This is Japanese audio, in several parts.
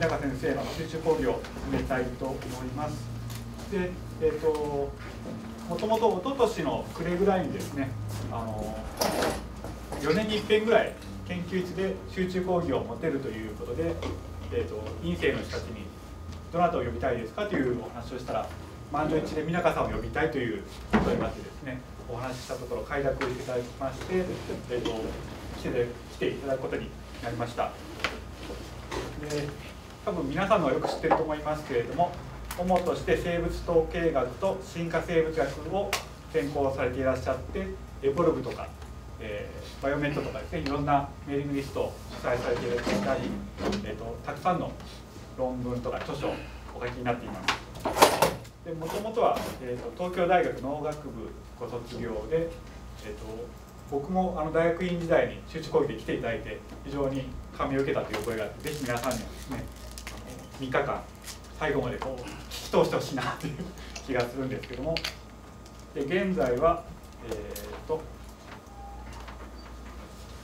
日高先生の集中講義を進めたいと思います。でえーと、もともと一昨年の暮れぐらいにですねあの4年にぺ遍ぐらい研究室で集中講義を持てるということで、えーと、院生の人たちにどなたを呼びたいですかというお話をしたら満場一致で皆中さんを呼びたいということになってですねお話ししたところ快諾いただきまして、えーと、と来て来ていただくことになりました。で多分皆さんのはよく知ってると思いますけれども主として生物統計学と進化生物学を専攻されていらっしゃってエボルブとか、えー、バイオメットとかですねいろんなメーリングリストを主催されていらっしゃり、えーと、たくさんの論文とか著書をお書きになっています。でもともとは、えーと、東京大学農学部ご卒業で、えーと、僕もあの大学院時代に集中講義で来ていただいて非常に感銘を受けたという声があってぜひ皆さんにはですね3日間最後までこう聞き通してほしいなという気がするんですけどもで現在は、えーと、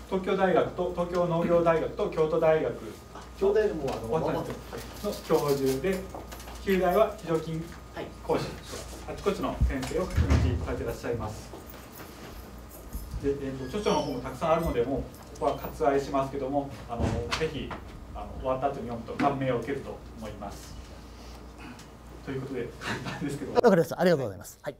東京大学と東京農業大学と京都大学の教授で旧大は非常勤講師、はい、あちこちの先生をお持ちされていらっしゃいますで、えーと、と著書の方もたくさんあるのでもうここは割愛しますけどもあのぜひあの終わった後に読むと感銘を受けると思います。ということで簡単ですけど。わかりました。ありがとうございます。はい。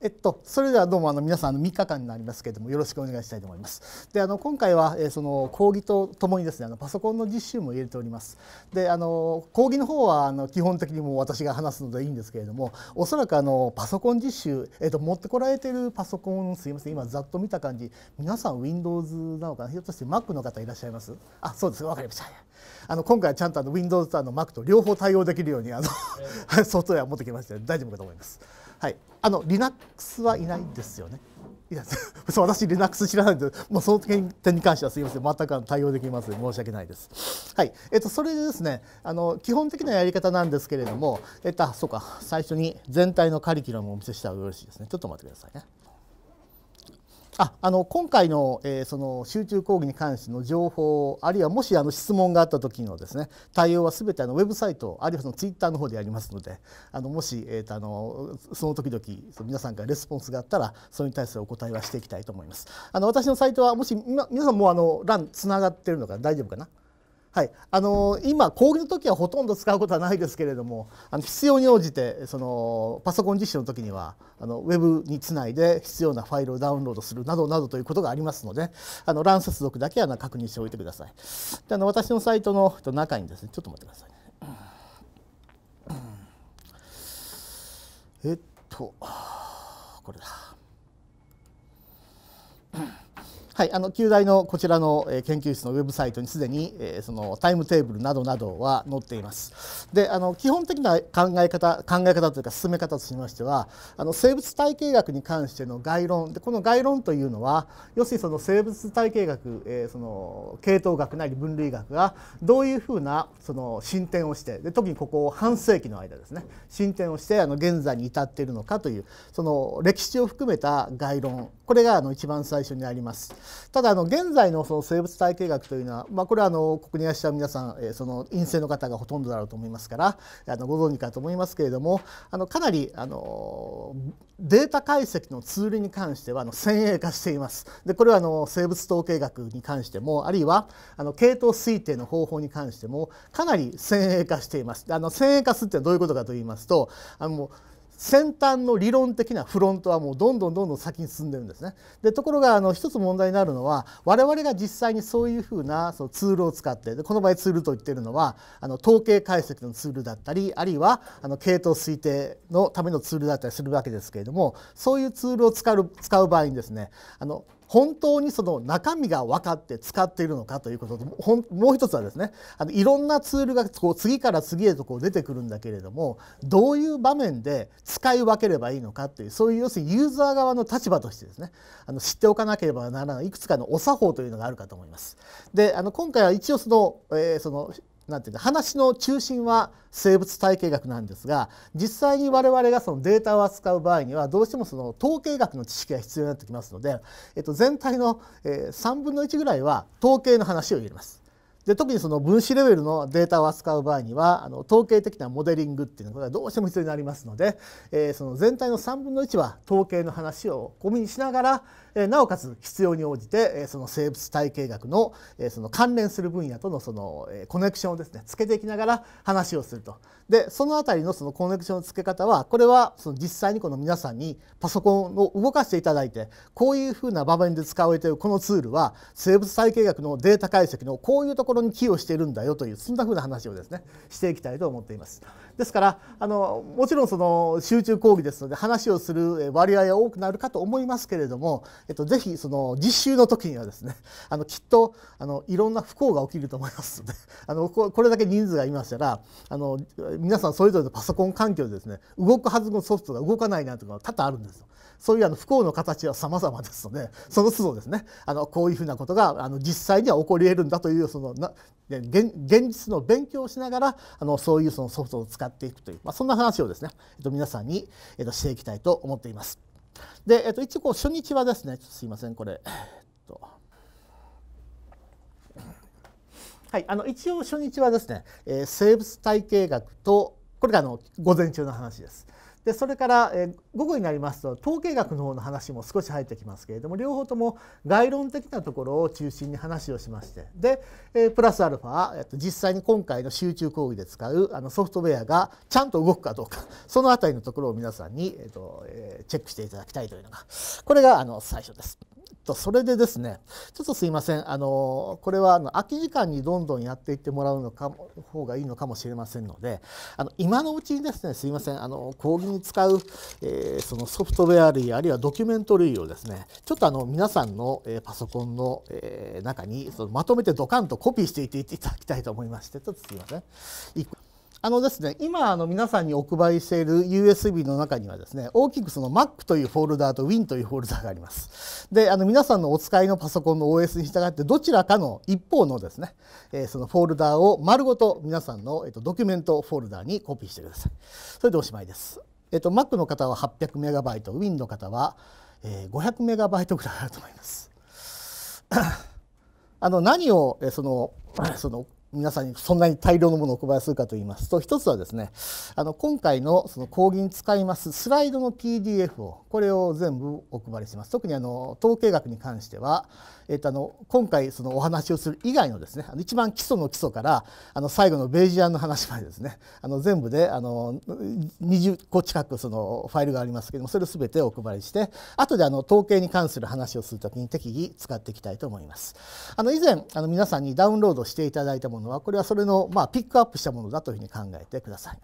えっと、それではどうもあの皆さんの3日間になりますけれどもよろしくお願いしたいと思います。であの今回は、えー、その講義とともにですねあのパソコンの実習も入れております。であの講義の方はあの基本的にも私が話すのでいいんですけれどもおそらくあのパソコン実習、えっと、持ってこられてるパソコンすいません今ざっと見た感じ皆さん Windows なのかなひょっとして Mac の方いらっしゃいますあそうですわかりました。あの今回はちゃんとあの Windows とあの Mac と両方対応できるようにあの、えー、ソフトウェアを持ってきました大丈夫かと思います。はい、あの Linux はいないんですよね。いや 私 Linux 知らないんでもうその点に関してはすいません全く対応できません申し訳ないです。はいえっと、それでですねあの基本的なやり方なんですけれども、えっと、そうか最初に全体のカリキュラムをお見せしたらよろしいですねちょっと待ってくださいね。ああの今回の,、えー、その集中講義に関しての情報あるいはもしあの質問があった時のですね対応は全てあのウェブサイトあるいはそのツイッターの方でやりますのであのもし、えーと、あのその時々その皆さんからレスポンスがあったらそれに対するお答えはしていきたいと思います。あの私のサイトはもし皆さんもあの欄つながってるのか大丈夫かなはい、あのー、今講義の時はほとんど使うことはないですけれどもあの必要に応じてそのパソコン実習の時にはあのウェブにつないで必要なファイルをダウンロードするなどなどということがありますのであの乱接続だけは確認しておいてください。であの私のサイトの中にですねちょっと待ってください、ね、えっとこれだ。はい、あの旧大のこちらの研究室のウェブサイトにすでに、えー、そのタイムテーブルなどなどは載っています。であの基本的な考え方考え方というか進め方としましてはあの生物体系学に関しての概論でこの概論というのは要するにその生物体系学、えー、その系統学なり分類学がどういうふうなその進展をしてで特にここ半世紀の間ですね進展をしてあの現在に至っているのかというその歴史を含めた概論これがあの一番最初にあります。ただあの現在のその生物体系学というのは、まあ、これはあの国にいらっしゃる皆さん、えー、その陰性の方がほとんどだろうと思いますからあのご存知かと思いますけれどもあのかなりあのデータ解析のツールに関してはあの先鋭化しています。でこれはあの生物統計学に関してもあるいはあの系統推定の方法に関してもかなり先鋭化しています。あの先鋭化するってどういうことかと言いますとあの先端の理論的なフロントはもうどんどんどんどん先に進んでるんですね。でところがあの一つ問題になるのは我々が実際にそういうふうなそのツールを使ってでこの場合ツールと言ってるのはあの統計解析のツールだったりあるいはあの系統推定のためのツールだったりするわけですけれどもそういうツールを使う使う場合にですねあの本当にその中身が分かって使っているのかということともう一つはですねあのいろんなツールがこう次から次へとこう出てくるんだけれどもどういう場面で使い分ければいいのかっていうそういう要するにユーザー側の立場としてですねあの知っておかなければならないいくつかのお作法というのがあるかと思います。であの今回は一応その、えー、そのなんていう話の中心は生物体系学なんですが実際に我々がそのデータを扱う場合にはどうしてもその統計学の知識が必要になってきますので、えっと、全体の、え3分の1ぐらいは統計の話を入れます。で特にその分子レベルのデータを扱う場合にはあの統計的なモデリングっていうのがどうしても必要になりますので、えー、その全体の3分の1は統計の話を込みにしながら、なおかつ必要に応じてその生物体系学のその関連する分野とのそのコネクションをですねつけていきながら話をすると。でその辺りのそのコネクションのつけ方はこれはその実際にこの皆さんにパソコンを動かしていただいてこういうふうな場面で使われているこのツールは生物体系学のデータ解析のこういうところに寄与しているんだよというそんなふうな話をですねしていきたいと思っています。ですからあのもちろんその集中講義ですので話をする割合は多くなるかと思いますけれども、えっと、ぜひその実習の時にはですねあのきっとあのいろんな不幸が起きると思いますので あのこれだけ人数がいましたらあの皆さんそれぞれのパソコン環境でですね動くはずのソフトが動かないなんてことが多々あるんですよ。そういうあの不幸の形は様々ですのでその都度ですねあのこういうふうなことがあの実際には起こり得るんだというそのな現実の勉強をしながらあのそういうそのソフトを使っていくという、まあ、そんな話をですね、えっと、皆さんに、えっと、していきたいと思っています。で、えっと、一応こう初日はですねすいませんこれ。はい、あの一応初日はですね、えー、生物体系学とこれがあの午前中の話です。でそれから、え午後になりますと統計学の方の話も少し入ってきますけれども両方とも概論的なところを中心に話をしましてで、えプラスアルファ、えっと、実際に今回の集中講義で使うあのソフトウェアがちゃんと動くかどうかその辺りのところを皆さんに、えっとえチェックしていただきたいというのがこれがあの最初です。とそれでですねちょっとすいませんあのこれはあの空き時間にどんどんやっていってもらうのか方がいいのかもしれませんのであの今のうちにですねすいませんあの講義に使う、えー、そのソフトウェア類あるいはドキュメント類をですねちょっとあの皆さんの、えー、パソコンの、えー、中にそのまとめてドカンとコピーしていっていただきたいと思いましてちょっとすいません。あのですね、今あの皆さんにお配りしている USB の中にはですね大きくその Mac というフォルダーと Win というフォルダーがあります。であの皆さんのお使いのパソコンの OS に従ってどちらかの一方のですね、えー、そのフォルダーを丸ごと皆さんの、えー、とドキュメントフォルダーにコピーしてください。それでおしまいです。えー、と Mac の方は 800MB Win の方は、えー、500MB ぐらいあると思います。あの何を、えそのその皆さんにそんなに大量のものをお配りするかといいますと一つはですねあの今回のその講義に使いますスライドの PDF をこれを全部お配りします特にあの統計学に関しては、えっと、あの今回そのお話をする以外のですねあの一番基礎の基礎からあの最後のベージアンの話までですねあの全部であの20個近くそのファイルがありますけどもそれを全てお配りして後であの統計に関する話をするときに適宜使っていきたいと思います。あの以前あの皆さんにダウンロードしていただいたものものはこれはそれの、まあ、ピックアップしたものだというふうに考えてください。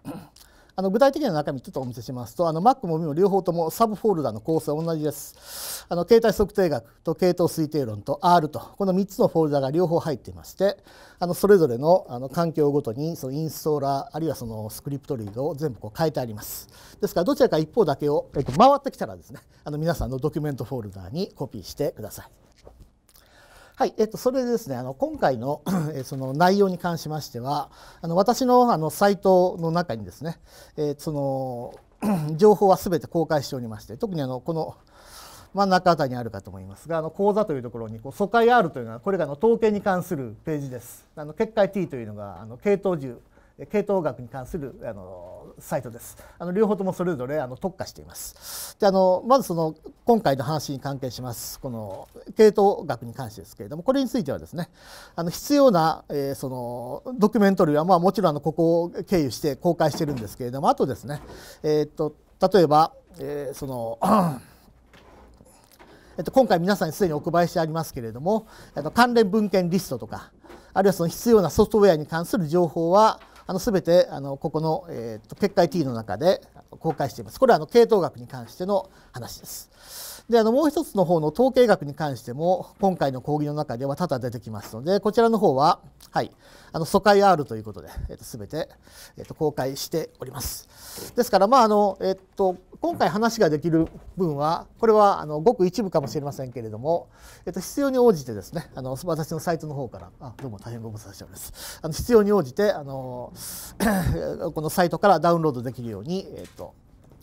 あの具体的な中身ちょっとお見せしますとあの Mac も Win も両方ともサブフォルダの構成は同じです。あの携帯測定学と系統推定論と R とこの3つのフォルダが両方入っていましてあのそれぞれのあの環境ごとにそのインストーラーあるいはそのスクリプト類を全部こう変えてあります。ですからどちらか一方だけを、えっと、回ってきたらですねあの皆さんのドキュメントフォルダにコピーしてください。はい、えっと、それでですね、あの、今回の その内容に関しましては、あの、私の、あの、サイトの中にですね、えー、その、情報はすべて公開しておりまして、特にあの、この、真ん中あたりにあるかと思いますが、あの講座というところにこう疎開 R というのはこれがあの統計に関するページです。あの結界 T というのがあの系統樹系統学に関するあのサイトです。あの両方ともそれぞれあの特化しています。であのまずその今回の話に関係しますこの系統学に関してですけれどもこれについてはですねあの必要な、えー、そのドキュメント類はまあもちろんあのここを経由して公開してるんですけれどもあとですねえっ、と例えば、えー、その、えっと、今回皆さんにすでにお配りしてありますけれども関連文献リストとかあるいはその必要なソフトウェアに関する情報はあの全てあのここの、えーと、結界 T の中で公開しています。これはあの系統学に関しての話です。であのもう一つの方の統計学に関しても今回の講義の中では多々出てきますのでこちらの方は、はい、あの疎開 R ということで、えーと、全て、えーと、と公開しております。ですから、まああのえー、と今回話ができる分はこれはあのごく一部かもしれませんけれども、えっと、必要に応じてですねあの私のサイトの方からあどうも大変ご無沙汰しておりますあの必要に応じてあの このサイトからダウンロードできるように、えっと、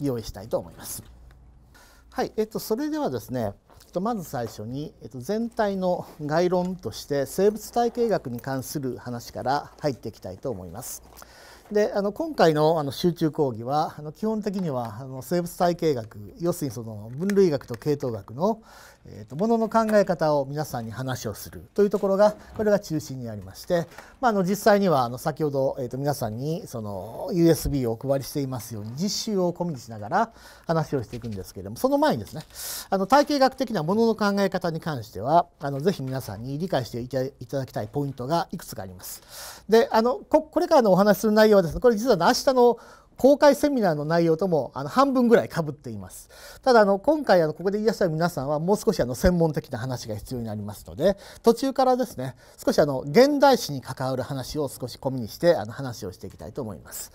用意したいと思います。はい、えっと、それではですねまず最初に、えっと、全体の概論として生物体系学に関する話から入っていきたいと思います。であの今回のあの集中講義はあの基本的にはあの生物体系学要するにその分類学と系統学のえーと、物の考え方を皆さんに話をするというところがこれが中心にありまして、まあ、の実際にはあの先ほど、えーと、皆さんにその USB をお配りしていますように実習を込みにしながら話をしていくんですけれどもその前にですねあの体系学的なものの考え方に関してはあのぜひ皆さんに理解していただきたいポイントがいくつかあります。であのここれからのお話する内容はですねこれ実は明日の公開セミナーの内容ともあの半分ぐらいかぶっています。ただあの今回あのここでいらっしゃる皆さんはもう少しあの専門的な話が必要になりますので途中からですね少しあの現代史に関わる話を少し込みにしてあの話をしていきたいと思います。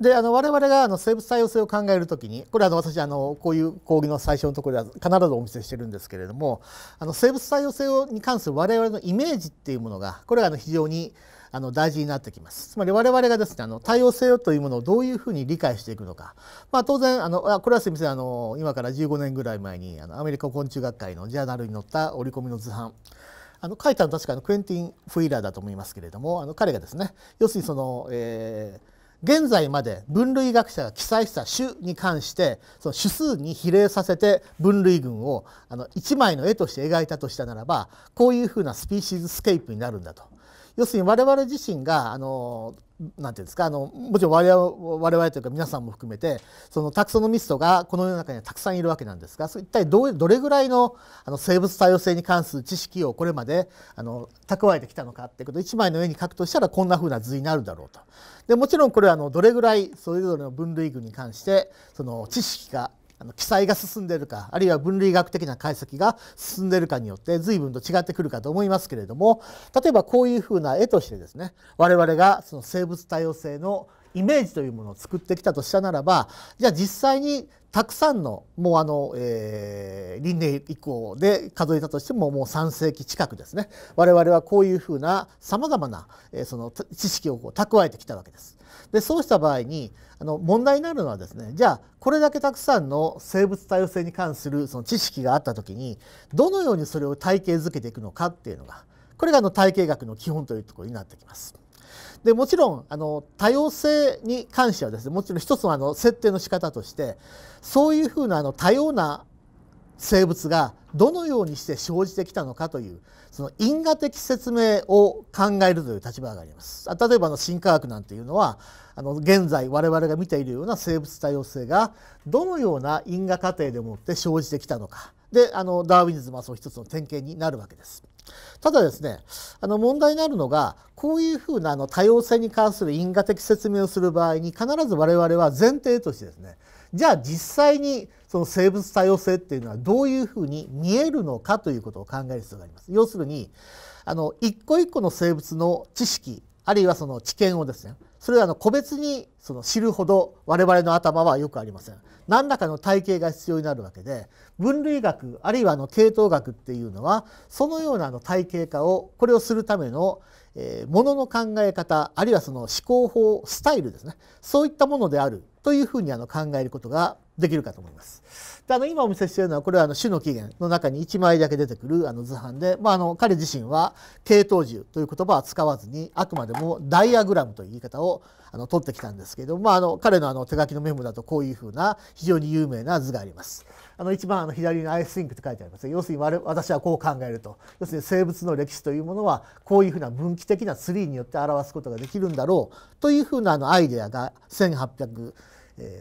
であの我々があの生物多様性を考える時にこれあの私あのこういう講義の最初のところでは必ずお見せしてるんですけれどもあの生物多様性に関する我々のイメージっていうものがこれがあの非常にあの大事になってきます。つまり我々がですねあの多様性というものをどういうふうに理解していくのか、まあ、当然あのこれはすみませんあの今から15年ぐらい前にあのアメリカ昆虫学会のジャーナルに載った折り込みの図版あの書いたの確かのクエンティン・フィーラーだと思いますけれどもあの彼がですね要するにその、えー、現在まで分類学者が記載した種に関してその種数に比例させて分類群をあの枚の絵として描いたとしたならばこういうふうなスピーシーズスケープになるんだと。要するに我々自身があのなんていうんですかあのもちろん我々我々というか皆さんも含めてそのタクソノミストがこの世の中にはたくさんいるわけなんですが一体どどれぐらいのあの生物多様性に関する知識をこれまであの蓄えてきたのかっていうことを一枚の絵に描くとしたらこんなふうな図になるだろうと。でもちろんこれはあのどれぐらいそれぞれの分類群に関してその知識があの記載が進んでいるかあるいは分類学的な解析が進んでいるかによって随分と違ってくるかと思いますけれども例えばこういうふうな絵としてですね我々がその生物多様性のイメージというものを作ってきたとしたならばじゃあ実際にたくさんのもうあの、えー、輪廻以降で数えたとしてももう3世紀近くですね我々はこういうふうなさまざまな、えー、その知識をこう蓄えてきたわけです。でそうした場合にあの問題になるのはですねじゃあこれだけたくさんの生物多様性に関するその知識があった時にどのようにそれを体系づけていくのかっていうのがこれがあの体系学の基本というところになってきます。でもちろんあの多様性に関してはですねもちろん一つのあの設定の仕方としてそういうふうなあの多様な生物がどのようにして生じてきたのかというその因果的説明を考えるという立場があります。例えばの新科学なんていうのはあの現在我々が見ているような生物多様性がどのような因果過程でもって生じてきたのかであのダーウィニズムはその一つの典型になるわけです。ただですねあの問題になるのがこういうふうなあの多様性に関する因果的説明をする場合に必ず我々は前提としてですねじゃあ実際にその生物多様性っていうのはどういうふうに見えるのかということを考える必要があります。要するにあの一個一個の生物の知識あるいはその知見をですねそれはあの個別にその知るほど我々の頭はよくありません。何らかの体系が必要になるわけで分類学あるいはあの系統学っていうのはそのようなあの体系化をこれをするためのものの考え方あるいはその思考法スタイルですねそういったものであるというふうにあの考えることができるかと思います。であの今お見せしているのはこれはあの種の起源の中に1枚だけ出てくるあの図版で、まあ、あの彼自身は系統樹という言葉は使わずにあくまでもダイアグラムという言い方をあの取ってきたんですけど、まあ、あの彼のあの手書きのメモだとこういうふうな非常に有名な図があります。あの一番あの左に「アイスインク」って書いてあります要するに私はこう考えると要するに生物の歴史というものはこういうふうな分岐的なツリーによって表すことができるんだろうというふうなあのアイデアが1800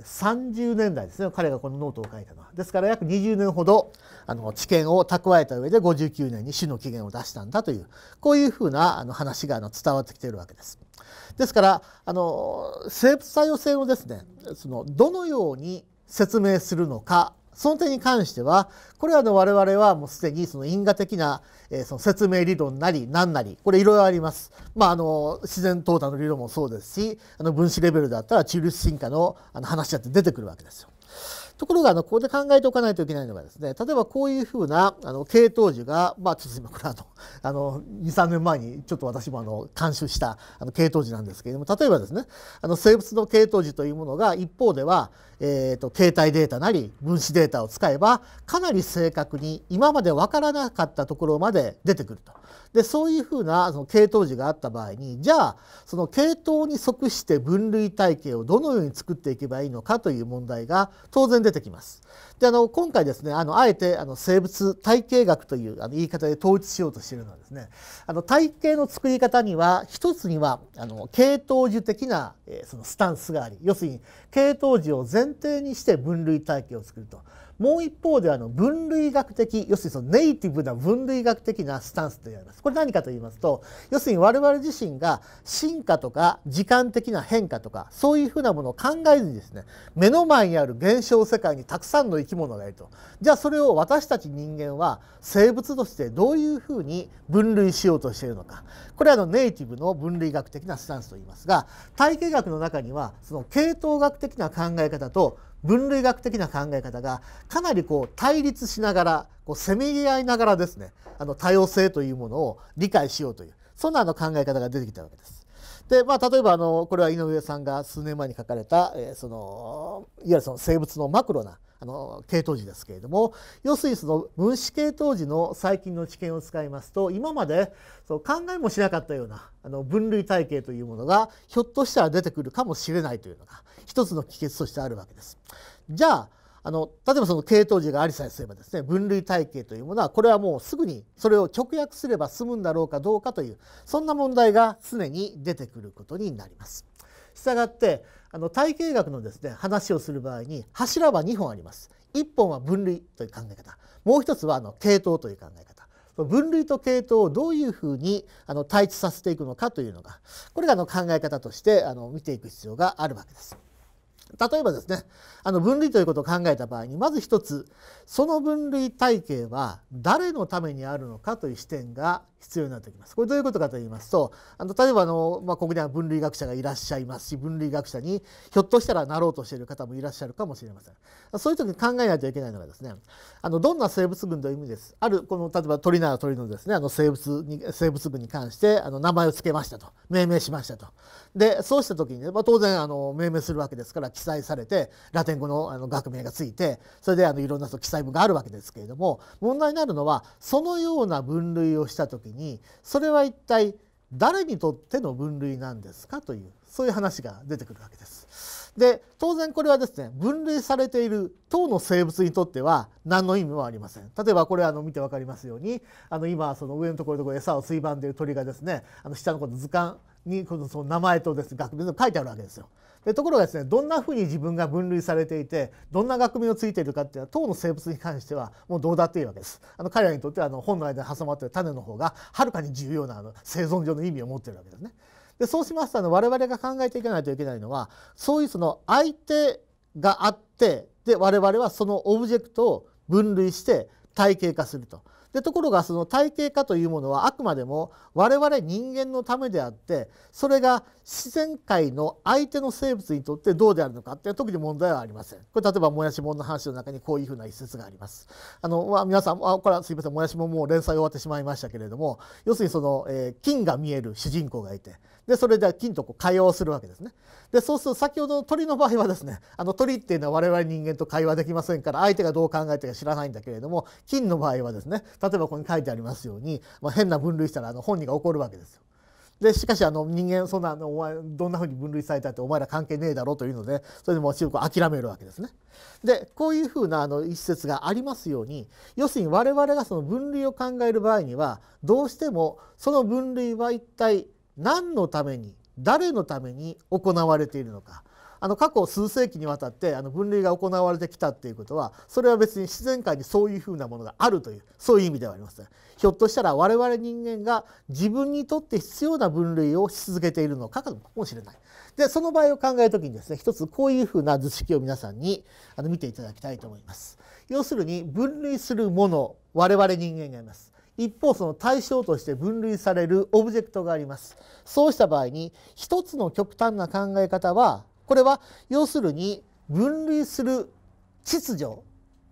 30年代ですね彼がこのノートを書いたのはですから約20年ほどあの知見を蓄えた上で59年に死の起源を出したんだというこういうふうなあの話があの伝わってきているわけです。ですからあの生物多様性をですねそのどのように説明するのかその点に関してはこれはの我々はもうすでにその因果的な、えその説明理論なり何なりこれいろいろあります。まあ、あの自然淘汰の理論もそうですしあの分子レベルだったら中立進化のあの話だって出てくるわけですよ。ところがあのここで考えておかないといけないのがですね例えばこういうふうなあの系統樹が、まあ、ちょっと今これあの の23年前にちょっと私もあの監修したあの系統樹なんですけれども例えばですねあの生物の系統樹というものが一方ではえーと、携帯データなり分子データを使えばかなり正確に今まで分からなかったところまで出てくると。でそういうふうなその系統時があった場合にじゃあその系統に即して分類体系をどのように作っていけばいいのかという問題が当然出てきます。であの今回ですねあのあえてあの生物体系学というあの言い方で統一しようとしているのはですねあの体系の作り方には一つにはあの系統樹的な、えー、そのスタンスがあり要するに系統樹を前提にして分類体系を作ると。もう一方であの分類学的要するにそのネイティブな分類学的なスタンスといますこれ何かと言いますと要するに我々自身が進化とか時間的な変化とかそういうふうなものを考えずにですね目の前にある現象世界にたくさんの生き物がいるとじゃあそれを私たち人間は生物としてどういうふうに分類しようとしているのかこれはあのネイティブの分類学的なスタンスと言いますが体系学の中にはその系統学的な考え方と分類学的な考え方がかなりこう対立しながらこうせめぎ合いながらですねあの多様性というものを理解しようというそんなの考え方が出てきたわけです。で、まあ、例えばあのこれは井上さんが数年前に書かれた、えー、そのいわゆるその生物のマクロなあの系統樹ですけれども要するにその分子系統樹の細菌の知見を使いますと今までそう考えもしなかったようなあの分類体系というものがひょっとしたら出てくるかもしれないというのが一つの帰結としてあるわけです。じゃああの例えばその系統樹がありさえすればですね分類体系というものはこれはもうすぐにそれを直訳すれば済むんだろうかどうかというそんな問題が常に出てくることになります。したがってあの体系学のですね話をする場合に柱は2本あります。1本は分類という考え方もう一つはあの系統という考え方分類と系統をどういうふうにあの対峙させていくのかというのがこれがの考え方としてあの見ていく必要があるわけです。例えばですねあの分類ということを考えた場合にまず一つその分類体系は誰のためにあるのかという視点が必要になってきます。これどういうことかと言いますとあの例えばあの、まあ、国内は分類学者がいらっしゃいますし分類学者にひょっとしたらなろうとしている方もいらっしゃるかもしれません。そういう時に考えないといけないのがですねあのどんな生物群という意味です。あるこの例えば鳥なら鳥のですねあの生物に生物群に関してあの名前を付けましたと命名しましたと。でそうした時に、ね、まあ、当然あの命名するわけですから記載されてラテン語のあの学名がついてそれであのいろんな記載文があるわけですけれども問題になるのはそのような分類をした時時にそれは一体誰にとっての分類なんですかというそういう話が出てくるわけです。で当然これはですね分類されている等の生物にとっては何の意味もありません。例えばこれあの見て分かりますようにあの今その上のところでこ餌をついばんでいる鳥がですねあの下のこの図鑑にこのその名前とです、ね、学名が書いてあるわけですよ。でところがですねどんなふうに自分が分類されていてどんな学名をついているかっていうのは当の生物に関してはもうどうだっていいわけです。あの彼らにとってはあの本の間に挟まってる種の方がはるかに重要なあの生存上の意味を持ってるわけですね。でそうしますとあの我々が考えていかないといけないのはそういうその相手があってで我々はそのオブジェクトを分類して体系化すると。でところがその体系化というものはあくまでも我々人間のためであってそれが自然界の相手の生物にとってどうであるのかっていう特に問題はありません。これ例えばもやしもんの話の中にこういうふうな一節があります。あの、まあ、皆さんあこれはすいませんもやしもんもう連載終わってしまいましたけれども要するにその、えー、金が見える主人公がいてでそれで金とこう会話をするわけですね。でそうすると先ほどの鳥の場合はですねあの鳥っていうのは我々人間と会話できませんから相手がどう考えてるか知らないんだけれども金の場合はですね例えばここに書いてありますように、まあ、変な分類したらあの本人が怒るわけですよ。でしかしあの人間そんなお前どんなふうに分類されたってお前ら関係ねえだろうというのでそれでもう中国諦めるわけですね。でこういうふうなあの一節がありますように要するに我々がその分類を考える場合にはどうしてもその分類は一体何のために誰のために行われているのかあの過去数世紀にわたってあの分類が行われてきたっていうことはそれは別に自然界にそういうふうなものがあるというそういう意味ではありますひょっとしたら我々人間が自分にとって必要な分類をし続けているのかかもしれないでその場合を考える時にですね一つこういうふうな図式を皆さんにあの見ていただきたいと思います要するに分類するもの我々人間がいます一方その対象として分類されるオブジェクトがあります。そうした場合に一つの極端な考え方はこれは要するに分類する秩序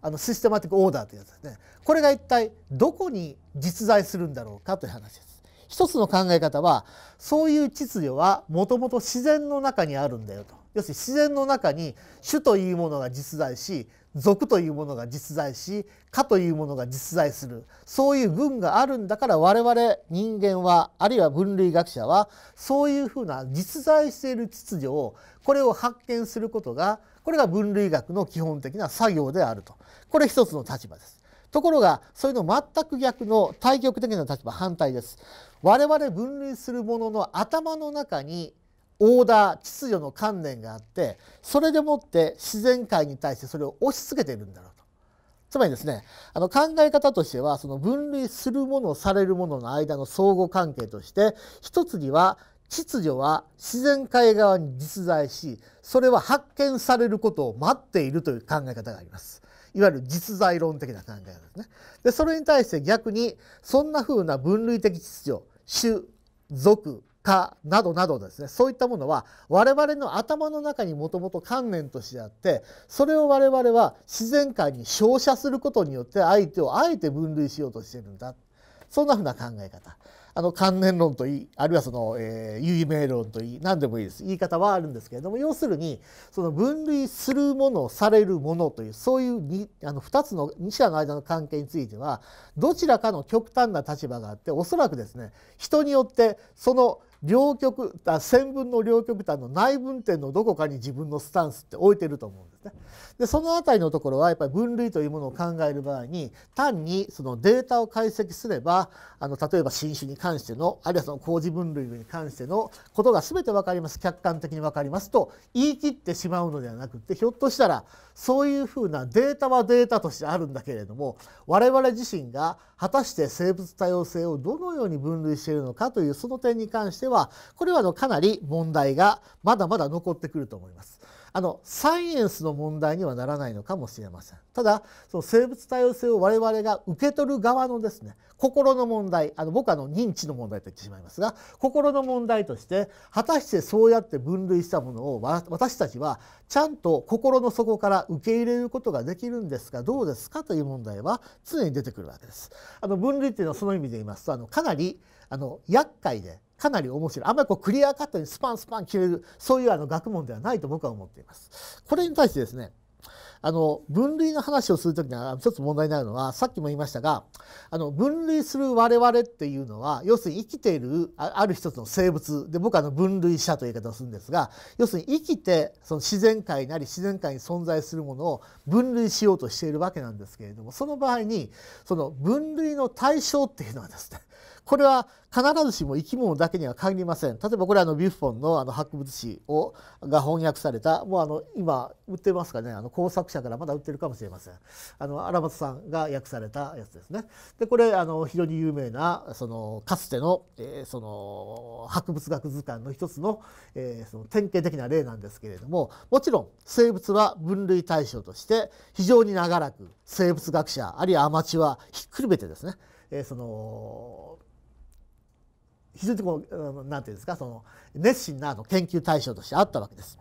あのシステマティックオーダーというやつですねこれが一体どこに実在するんだろうかという話です。一つの考え方はそういう秩序はもともと自然の中にあるんだよと要するに自然の中に種というものが実在し俗というものが実在しかというものが実在するそういう群があるんだから我々人間はあるいは分類学者はそういうふうな実在している秩序をこれを発見することがこれが分類学の基本的な作業であるとこれ一つの立場です。ところがそうの全く逆の対極的な立場反対です。我々分類するものの頭の中にオーダー秩序の観念があってそれでもって自然界に対してそれを押し付けているんだろうと。つまりですねあの考え方としてはその分類するものされるものの間の相互関係として一つには秩序は自然界側に実在しそれは発見されることを待っているという考え方があります。いわゆる実在論的な考え方ですね。でそれに対して逆にそんな風な分類的秩序種族化などなどですねそういったものは我々の頭の中にもともと観念としてあってそれを我々は自然界に照射することによって相手をあえて分類しようとしてるんだそんなふうな考え方あの観念論といいあるいはその、えー、有名論といい何でもいいです言い方はあるんですけれども要するにその分類するものされるものというそういうにあの2つの2者の間の関係についてはどちらかの極端な立場があっておそらくですね人によってその両極線分の両極端の内分点のどこかに自分のスタンスって置いてると思うんです。でその辺りのところはやっぱり分類というものを考える場合に単にそのデータを解析すればあの例えば新種に関してのあるいはその工事分類に関してのことが全て分かります客観的に分かりますと言い切ってしまうのではなくてひょっとしたらそういうふうなデータはデータとしてあるんだけれども我々自身が果たして生物多様性をどのように分類しているのかというその点に関してはこれはのかなり問題がまだまだ残ってくると思います。あのサイエンスの問題にはならないのかもしれませんただその生物多様性を我々が受け取る側のですね心の問題あの僕はあの認知の問題と言ってしまいますが心の問題として果たしてそうやって分類したものを私たちはちゃんと心の底から受け入れることができるんですがどうですかという問題は常に出てくるわけです。あの分類っていうのはその意味で言いますとあのかなりあの厄介でかなり面白いあんまりこうクリアカットにスパンスパン切れるそういうあの学問ではないと僕は思っています。これに対してですねあの分類の話をする時には一つ問題になるのはさっきも言いましたがあの分類する我々っていうのは要するに生きているある一つの生物で僕はあの分類者という言い方をするんですが要するに生きてその自然界なり自然界に存在するものを分類しようとしているわけなんですけれどもその場合にその分類の対象っていうのはですねこれは必ずしも生き物だけには限りません例えばこれはあのビュッフォンのあの博物誌をが翻訳されたもうあの今売ってますかねあの工作者からまだ売ってるかもしれませんあの荒俣さんが訳されたやつですね。でこれあの非常に有名なそのかつての,、えー、その博物学図鑑の一つの,、えー、その典型的な例なんですけれどももちろん生物は分類対象として非常に長らく生物学者あるいはアマチュアひっくるめてですね、えその非常にこうなんていうんですかその熱心なあの研究対象としてあったわけです。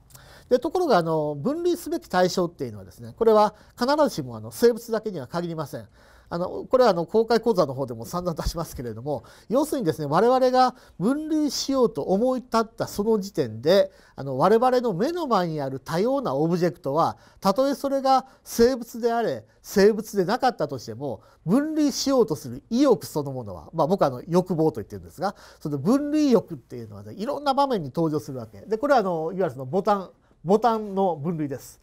でところがあの分類すべき対象っていうのはですねこれは必ずしもあの生物だけには限りません。あのこれはあの公開講座の方でも散々出しますけれども要するにですね我々が分類しようと思い立ったその時点であの我々の目の前にある多様なオブジェクトはたとえそれが生物であれ生物でなかったとしても分類しようとする意欲そのものは、まあ、僕はあの欲望と言ってるんですがその分類欲っていうのは、ね、いろんな場面に登場するわけでこれはあのいわゆるそのボタンボタンの分類です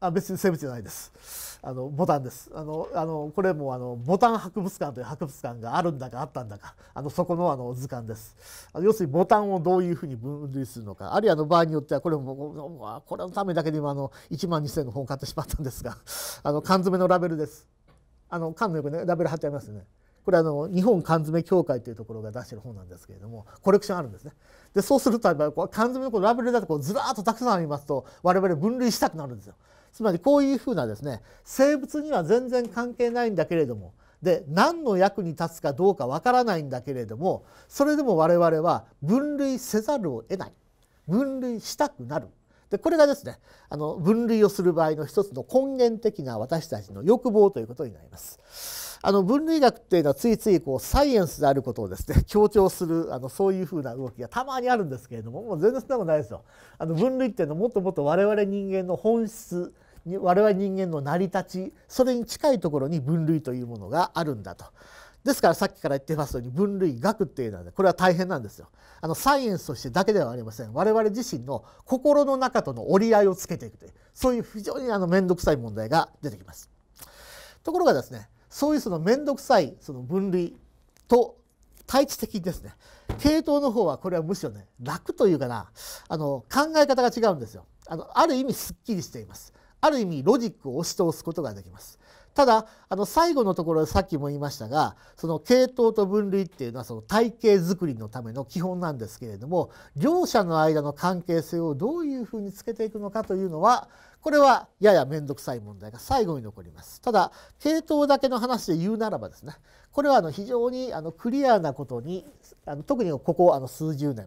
あ別に生物じゃないです。あのボタンですあのあのこれもあのボタン博物館という博物館があるんだかあったんだかあのそこのあの図鑑ですあの要するにボタンをどういうふうに分類するのかあるいはあの場合によってはこれもこれのためだけで今あの1万2,000の本を買ってしまったんですがあの缶詰のラベルですあの缶の横に、ね、ラベル貼ってありますよね。これあの日本缶詰協会というところが出している本なんですけれどもコレクションあるんですね。でそうするとや缶詰のラベルだとこうずらっとたくさんありますと我々分類したくなるんですよ。つまりこういうふうなですね生物には全然関係ないんだけれどもで何の役に立つかどうかわからないんだけれどもそれでも我々は分類せざるを得ない分類したくなるでこれがですねあの分類をする場合の一つの根源的な私たちの欲望ということになります。あの分類学っていうのはついついこうサイエンスであることをですね強調するあのそういうふうな動きがたまにあるんですけれどももう全然そんなことないですよ。あの分類っていうのはもっともっと我々人間の本質我々人間の成り立ちそれに近いところに分類というものがあるんだと。ですからさっきから言ってますように分類学っていうのは、これは大変なんですよ。あのサイエンスとしてだけではありません我々自身の心の中との折り合いをつけていくというそういう非常にあの面倒くさい問題が出てきます。ところがですねそういうその面倒くさいその分類と対置的ですね系統の方はこれはむしろね楽というかなあの考え方が違うんですよあのある意味すっきりしていますある意味ロジックを押し通すことができます。ただあの最後のところさっきも言いましたがその系統と分類っていうのはその体系づくりのための基本なんですけれども両者の間の関係性をどういうふうにつけていくのかというのはこれはやや面倒くさい問題が最後に残ります。ただ系統だけの話で言うならばですねこれはあの非常にあのクリアなことにあの特にここあの数十年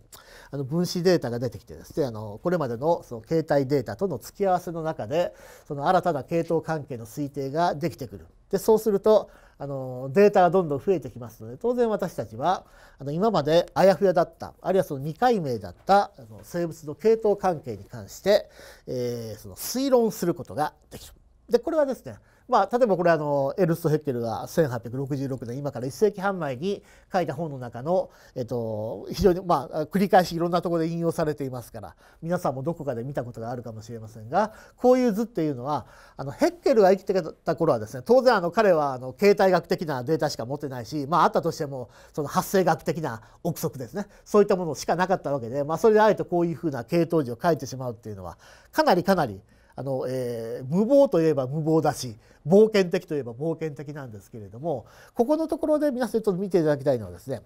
あの分子データが出てきてですねあのこれまでのその携帯データとの付き合わせの中でその新たな系統関係の推定ができてくる。でそうするとあのデータがどんどん増えてきますので当然私たちはあの今まであやふやだったあるいはその未解明だったあの生物の系統関係に関して、えー、その推論することができる。でこれはですねまあ、例えばこれあのエルスト・ヘッケルが1866年今から1世紀半前に書いた本の中の、えっと、非常に、まあ、繰り返しいろんなところで引用されていますから皆さんもどこかで見たことがあるかもしれませんがこういう図っていうのはあのヘッケルが生きてた頃はですね当然あの彼はあの形態学的なデータしか持ってないし、まあ、あったとしてもその発生学的な憶測ですねそういったものしかなかったわけで、まあ、それであえてこういうふうな系統図を書いてしまうっていうのはかなりかなりあの、えー、無謀といえば無謀だし冒険的といえば冒険的なんですけれどもここのところで皆さんちょっと見ていただきたいのはですね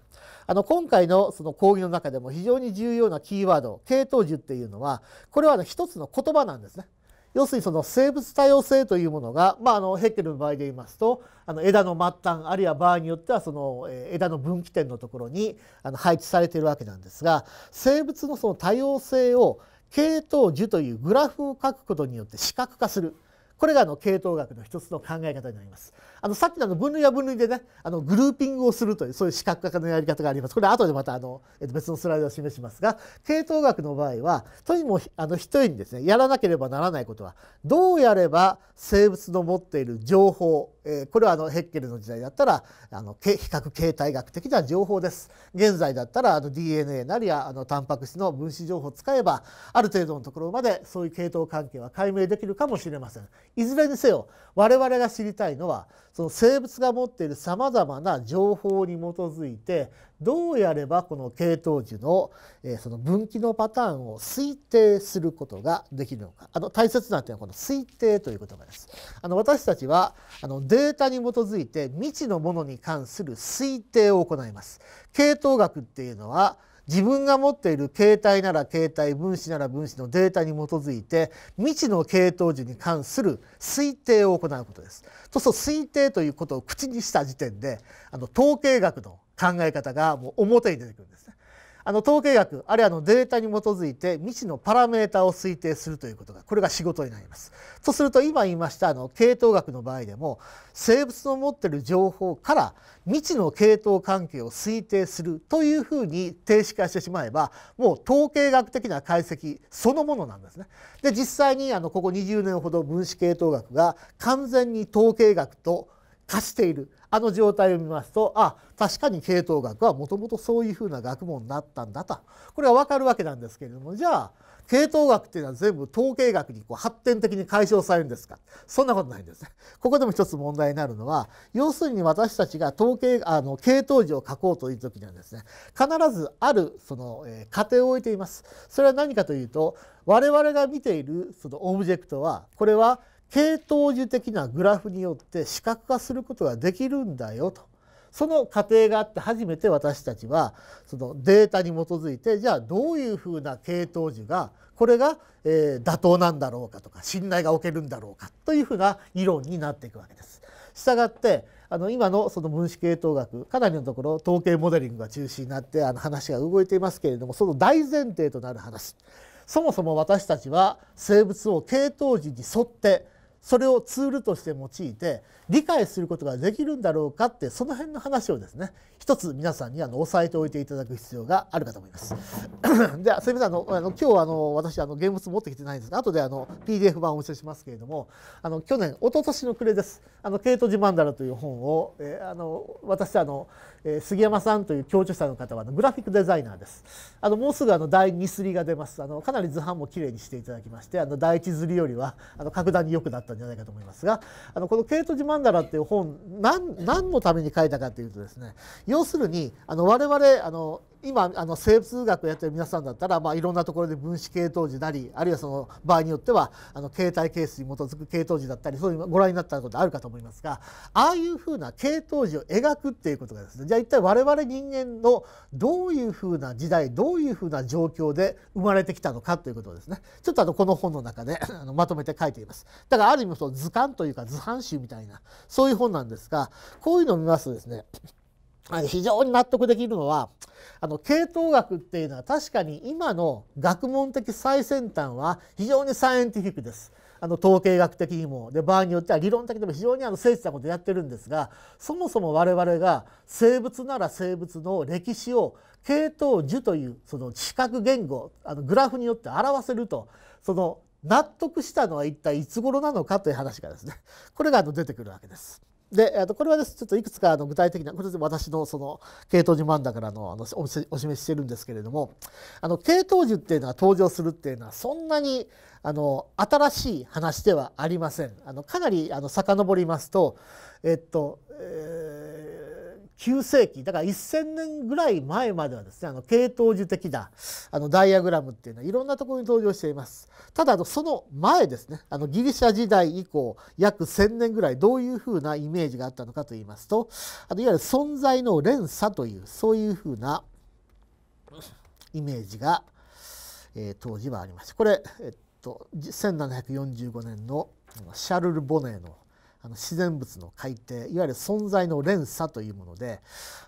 あの今回のその講義の中でも非常に重要なキーワード系統樹っていうのはこれは、一つの言葉なんですね。要するにその生物多様性というものが、まあ、あのヘッケルの場合で言いますとあの枝の末端あるいは場合によってはその枝の分岐点のところにあの配置されているわけなんですが生物のその多様性を系統樹というグラフを書くことによって視覚化するこれがあの系統学の一つの考え方になります。あのさっきのの分類は分類でねあのグルーピングをするというそういう視覚化のやり方がありますこれは後でまたあの、えっと、別のスライドを示しますが系統学の場合はとにもあの一人にですねやらなければならないことはどうやれば生物の持っている情報、えー、これはあのヘッケルの時代だったらあの比較形態学的な情報です。現在だったらあの DNA なりあのタンパク質の分子情報を使えばある程度のところまでそういう系統関係は解明できるかもしれません。いずれにせよ我々が知りたいのはその生物が持っているさまざまな情報に基づいてどうやればこの系統樹の,、えその分岐のパターンを推定することができるのかあの大切な点はこの推定という言葉です。あの私たちはあのデータに基づいて未知のものに関する推定を行います。系統学っていうのは自分が持っている携帯なら携帯分子なら分子のデータに基づいて未知の系統樹に関する推定を行うことです。とそう推定ということを口にした時点であの統計学の考え方がもう表に出てくるんです。あの統計学あるいはのデータに基づいて未知のパラメータを推定するということがこれが仕事になります。とすると今言いましたあの系統学の場合でも生物の持ってる情報から未知の系統関係を推定するというふうに定式化してしまえばもう統計学的な解析そのものなんですね。で実際にあのここ20年ほど分子系統学が完全に統計学と貸しているあの状態を見ますとあ確かに系統学はもともとそういうふうな学問になったんだとこれは分かるわけなんですけれどもじゃあ系統学っていうのは全部統計学にこう発展的に解消されるんですかそんなことないんですね。ここでも一つ問題になるのは要するに私たちが統計あの系統図を書こうという時にはですね必ずあるその、え過程を置いています。それは何かというと我々が見ているそのオブジェクトはこれは系統樹的なグラフによって視覚化することができるんだよとその過程があって初めて私たちはそのデータに基づいてじゃあどういうふうな系統樹がこれが、え妥当なんだろうかとか信頼がおけるんだろうかというふうな議論になっていくわけです。したがってあの今のその分子系統学かなりのところ統計モデリングが中心になってあの話が動いていますけれどもその大前提となる話そもそも私たちは生物を系統樹に沿ってそれをツールとして用いて理解することができるんだろうかってその辺の話をですね一つ皆さんにあの押さえておいていただく必要があるかと思います。ではすみませんあのあの今日あの私あの現物持ってきてないんですが後であの PDF 版をお教えしますけれどもあの去年一昨年の暮れです「あのケイト・ジ・マンダラ」という本を、えー、あの私あのえ杉山さんという教著者の方はあのグラフィックデザイナーです。あのもうすぐあの第2刷りが出ます。あのかなり図版もきれいにしていただきまして、あの第1刷りよりはあの格段に良くなったんじゃないかと思いますが、あのこのケイト・ジマンダラっていう本、何何のために書いたかというとですね、要するにあの我々あの今あの生物学やってる皆さんだったら、まあ、いろんなところで分子系統時なりあるいはその場合によってはあの形態係数に基づく系統時だったりそういうご覧になったことあるかと思いますがああいうふうな系統時を描くっていうことがですねじゃあ一体我々人間のどういうふうな時代どういうふうな状況で生まれてきたのかということをですねちょっとあのこの本の中であのまとめて書いています。だからある意味その図鑑というか図版集みたいなそういう本なんですがこういうのを見ますとですね非常に納得できるのはあの系統学っていうのは確かに今の学問的最先端は非常にサイエンティフィックです。あの統計学的にもで場合によっては理論的にも非常にあの精緻なことやってるんですがそもそも我々が生物なら生物の歴史を系統樹というその視覚言語あのグラフによって表せるとその納得したのは一体いつ頃なのかという話がですねこれがあの出てくるわけです。で、えー、とこれはですちょっといくつかあの具体的なこれで私のその系統樹漫画からのあのおお示ししてるんですけれどもあの系統樹っていうのは登場するっていうのはそんなにあの新しい話ではありません。あのかなりあの遡りますと、えっとえー9世紀だから1,000年ぐらい前まではですねあの系統樹的なあのダイアグラムっていうのはいろんなところに登場していますただその前ですねあのギリシャ時代以降約1,000年ぐらいどういうふうなイメージがあったのかといいますとあのいわゆる存在の連鎖というそういうふうなイメージが、えー、当時はありましたこれ、えっと、1745年のシャルル・ボネーのあの自然物の改定いわゆる存在の連鎖というもので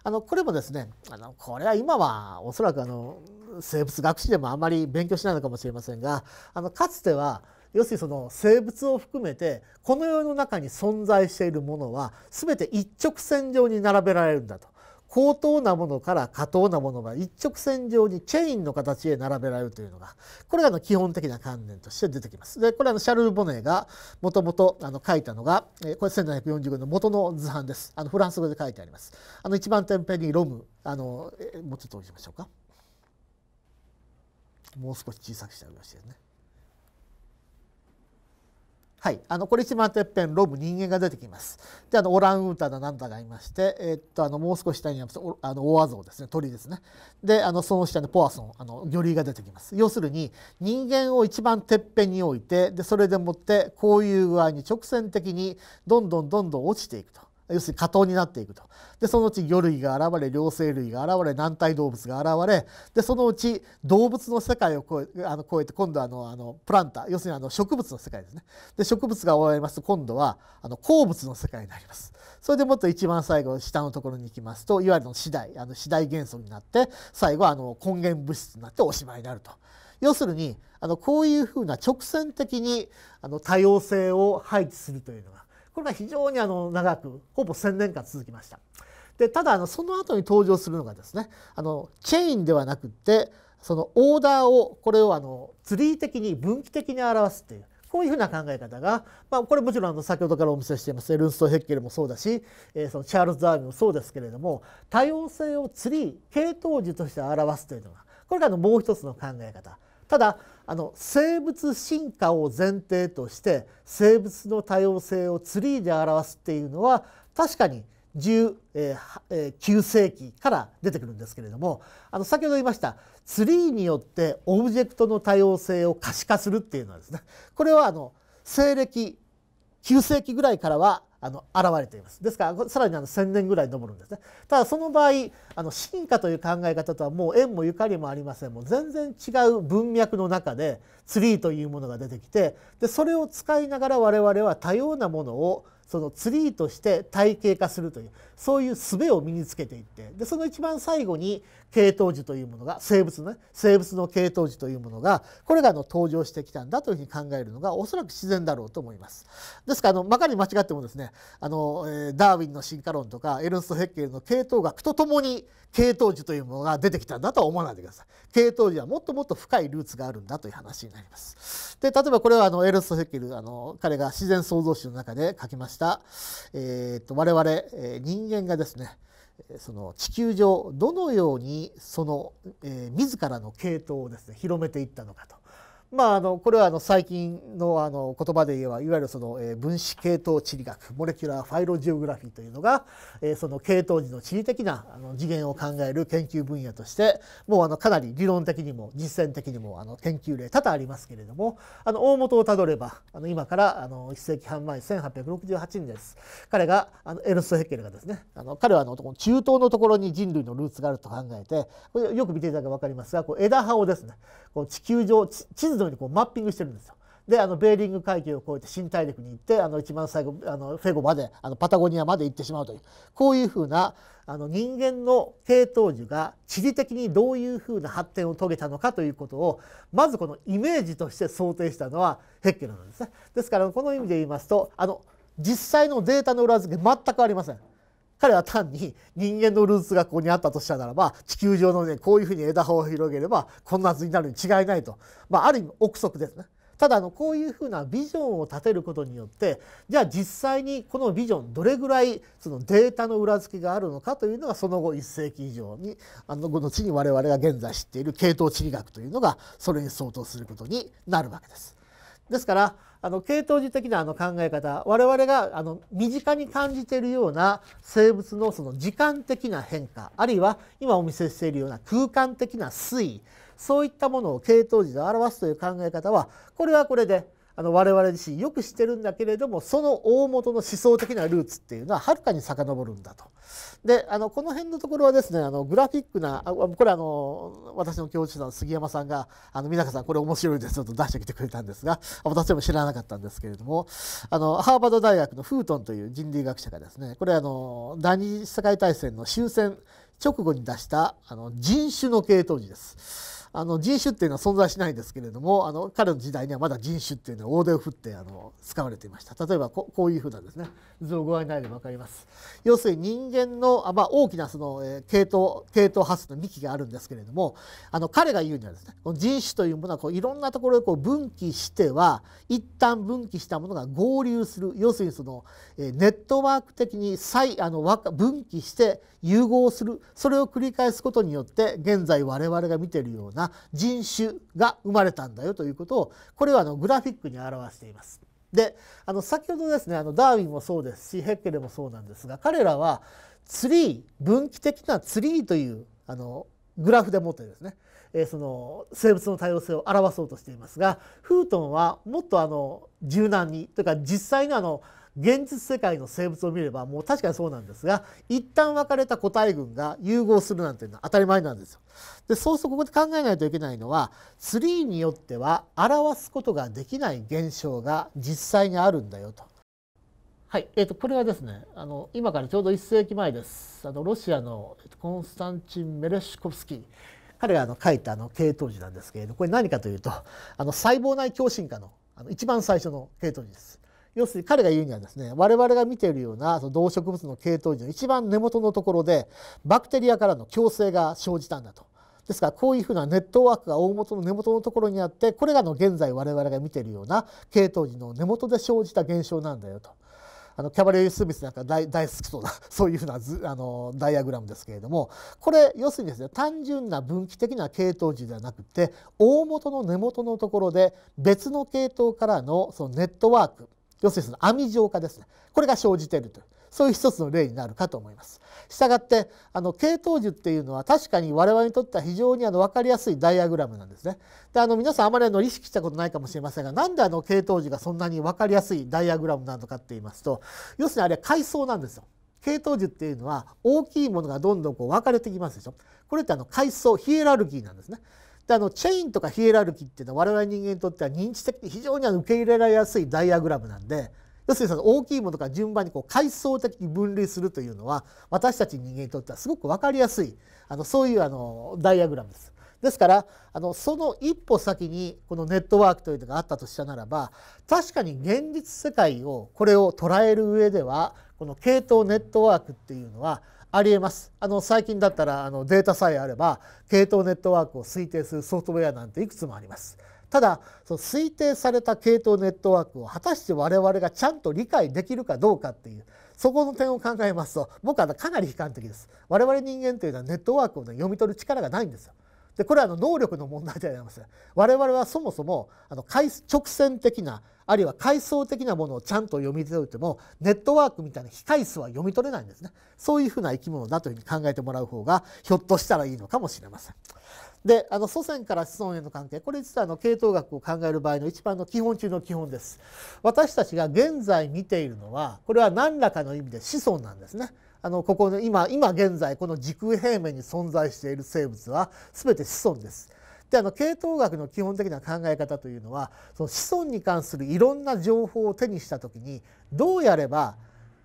あのこれもですねあのこれは今はおそらくあの生物学史でもあまり勉強しないのかもしれませんがあのかつては要するにその生物を含めてこの世の中に存在しているものは全て一直線上に並べられるんだと。高等なものから下等なものが一直線上にチェインの形へ並べられるというのがこれがの基本的な観念として出てきます。でこれはシャルル・ボネがもともと書いたのがこれ1745の元の図版です。あのフランス語で書いてあります。あの一番てんぺんにロムあのもうちょっと置きましょうか。もう少し小さくしてあげましいですね。はい、あのこれ一番てっぺんロブ人間が出てきます。であのオランウータンだなんだがいまして、えー、っとあのもう少し下にあのオアゾウですね鳥ですね。であのその下にポアソンあの魚類が出てきます。要するに人間を一番てっぺんに置いてでそれでもってこういう具合に直線的にどんどんどんどん落ちていくと。要するに下等になっていくとでそのうち魚類が現れ両生類が現れ軟体動物が現れでそのうち動物の世界を超えあの超えて今度はあのあのプランター要するにあの植物の世界ですねで植物が終わりますと今度はあの鉱物の世界になりますそれでもっと一番最後下のところに行きますといわゆるの次第あの次第元素になって最後はあの根源物質になっておしまいになると。要するにあのこういうふうな直線的にあの多様性を配置するというのがこれが非常にあの長くほぼ1,000年間続きました。でただあのその後に登場するのがですねあのチェインではなくってそのオーダーをこれをあのツリー的に分岐的に表すっていうこういうふうな考え方が、まあ、これもちろんあの先ほどからお見せしていますエルンスト・ヘッケルもそうだし、えー、そのチャールズ・ダーウィンもそうですけれども多様性をツリー系統樹として表すというのがこれがあのもう一つの考え方。ただあの生物進化を前提として生物の多様性をツリーで表すっていうのは確かに19世紀から出てくるんですけれどもあの先ほど言いましたツリーによってオブジェクトの多様性を可視化するっていうのはですねこれはあの西暦9世紀ぐらいからはあの現れていますですからさらにあの1,000年ぐらい登るんですねただその場合あの進化という考え方とはもう縁もゆかりもありませんもう全然違う文脈の中でツリーというものが出てきてでそれを使いながら我々は多様なものをそのツリーとして体系化するというそういう術を身につけていってでその一番最後に系統樹というものが生物のね生物の系統樹というものがこれがあの登場してきたんだというふうに考えるのがおそらく自然だろうと思います。ですからあのまかり間違ってもですねあの、えダーウィンの進化論とかエルンスト・ヘッケルの系統学とともに系統樹というものが出てきたんだとは思わないでください。系統樹はもっともっと深いルーツがあるんだという話になります。で例えばこれはあのエルンスト・ヘッケルあの彼が自然創造史の中で書きました、えーと、と我々、えー、人間がですねその地球上どのようにその、えー、自らの系統をですね広めていったのかとまあ、あのこれはあの最近のあの言葉で言えばいわゆるその、え分子系統地理学モレキュラー・ファイロジオグラフィーというのが、えその系統時の地理的なあの次元を考える研究分野としてもうあのかなり理論的にも実践的にもあの研究例多々ありますけれどもあの大元をたどればあの今からあの1世紀半前1868年です彼があのエルスト・ヘッケルがですねあの彼はあの中東のところに人類のルーツがあると考えてこれよく見ていただけば分かりますがこう枝葉をですねこう地球上地図ぞにこうマッピングしてるんですよ。であのベーリング海峡を越えて新大陸に行ってあの一番最後あのフェゴまであのパタゴニアまで行ってしまうというこういうふうなあの人間の系統樹が地理的にどういうふうな発展を遂げたのかということをまずこのイメージとして想定したのはヘッケルなんですね。ですからこの意味で言いますとあの実際のデータの裏付け全くありません。彼は単に人間のルーツがここにあったとしたならば地球上のねこういうふうに枝葉を広げればこんな図になるに違いないと、まあ、ある意味憶測ですね。ただのこういうふうなビジョンを立てることによってじゃあ実際にこのビジョンどれぐらいそのデータの裏付けがあるのかというのがその後1世紀以上にあの後の地に我々が現在知っている系統地理学というのがそれに相当することになるわけです。ですからあの系統樹的なあの考え方我々があの身近に感じているような生物のその時間的な変化あるいは今お見せしているような空間的な推移そういったものを系統樹で表すという考え方はこれはこれであの我々自身よく知ってるんだけれどもその大元の思想的なルーツっていうのははるかに遡るんだと。であのこの辺のところはですねあのグラフィックなこれあの私の教授の杉山さんが「あの皆さんこれ面白いですよ」と出してきてくれたんですが私でも知らなかったんですけれどもあのハーバード大学のフートンという人類学者がですねこれあの第二次世界大戦の終戦直後に出したあの人種の系統時です。あの人種っていうのは存在しないんですけれどもあの彼の時代にはまだ人種っていうのは大手を振ってあの使われていました例えばここういうふうなですね図をご覧になればかります要するに人間の、まあ、大きなその、え系統系統発の幹があるんですけれどもあの彼が言うにはですねこの人種というものはこういろんなところでこう分岐しては一旦分岐したものが合流する要するにその、えネットワーク的に再あの分岐して融合するそれを繰り返すことによって現在我々が見ているようなな人種が生まれたんだよということをこれはあのグラフィックに表しています。であの先ほどですねあのダーウィンもそうですしヘッケルもそうなんですが彼らはツリー分岐的なツリーというあのグラフでもってですね、えー、その生物の多様性を表そうとしていますがフートンはもっとあの柔軟にというか実際のあの現実世界の生物を見ればもう確かにそうなんですが一旦分かれた個体群が融合するなんていうのは当たり前なんですよ。でそうするとここで考えないといけないのはツリーによっては表すことができない現象が実際にあるんだよと。はいえーと、これはですねあの今からちょうど1世紀前ですあのロシアのコンスタンチン・メレシコフスキー彼があの書いたあの系統樹なんですけれどこれ何かというとあの細胞内共振化のあの一番最初の系統樹です。要するに彼が言うにはですね我々が見ているようなその動植物の系統樹の一番根元のところでバクテリアからの共生が生じたんだと。ですからこういうふうなネットワークが大元の根元のところにあってこれがの現在我々が見ているような系統樹の根元で生じた現象なんだよと。あのキャバレー・スミスなんか大好きそうな そういうふうなあのダイアグラムですけれどもこれ要するにですね単純な分岐的な系統樹ではなくて大元の根元のところで別の系統からのそのネットワーク要するにその網状化ですねこれが生じているというそういう一つの例になるかと思います。したがってあの系統樹っていうのは確かに我々にとっては非常にあの分かりやすいダイアグラムなんですね。であの皆さんあまりあの意識したことないかもしれませんが何であの系統樹がそんなに分かりやすいダイアグラムなのかっていいますと要するにあれは階層なんですよ。系統樹っていうのは大きいものがどんどんこう分かれてきますでしょ。これってあの階層ヒエラルキーなんですね。であのチェインとかヒエラルキーっていうのは我々人間にとっては認知的に非常に受け入れられやすいダイアグラムなんで要するにその大きいものから順番にこう階層的に分類するというのは私たち人間にとってはすごく分かりやすいあのそういうあのダイアグラムです。ですからあのその一歩先にこのネットワークというのがあったとしたならば確かに現実世界をこれを捉える上ではこの系統ネットワークっていうのはありえますあの最近だったらあのデータさえあれば系統ネットワークを推定するソフトウェアなんていくつもあります。ただその推定された系統ネットワークを果たして我々がちゃんと理解できるかどうかっていうそこの点を考えますと僕はかなり悲観的です。我々人間というのはネットワークを、ね、読み取る力がないんですよ。でこれはの能力の問題であります我々はそもそもあの回直線的なあるいは階層的なものをちゃんと読み取ってもネットワークみたいな非回数は読み取れないんですねそういうふうな生き物だというふうに考えてもらう方がひょっとしたらいいのかもしれません。であの祖先から子孫への関係これ実はあの系統学を考える場合の一番の基本中の基本です私たちが現在見ているのはこれは何らかの意味で子孫なんですねあのここの今今現在この時空平面に存在している生物は全て子孫です。であの系統学の基本的な考え方というのはその子孫に関するいろんな情報を手にした時にどうやれば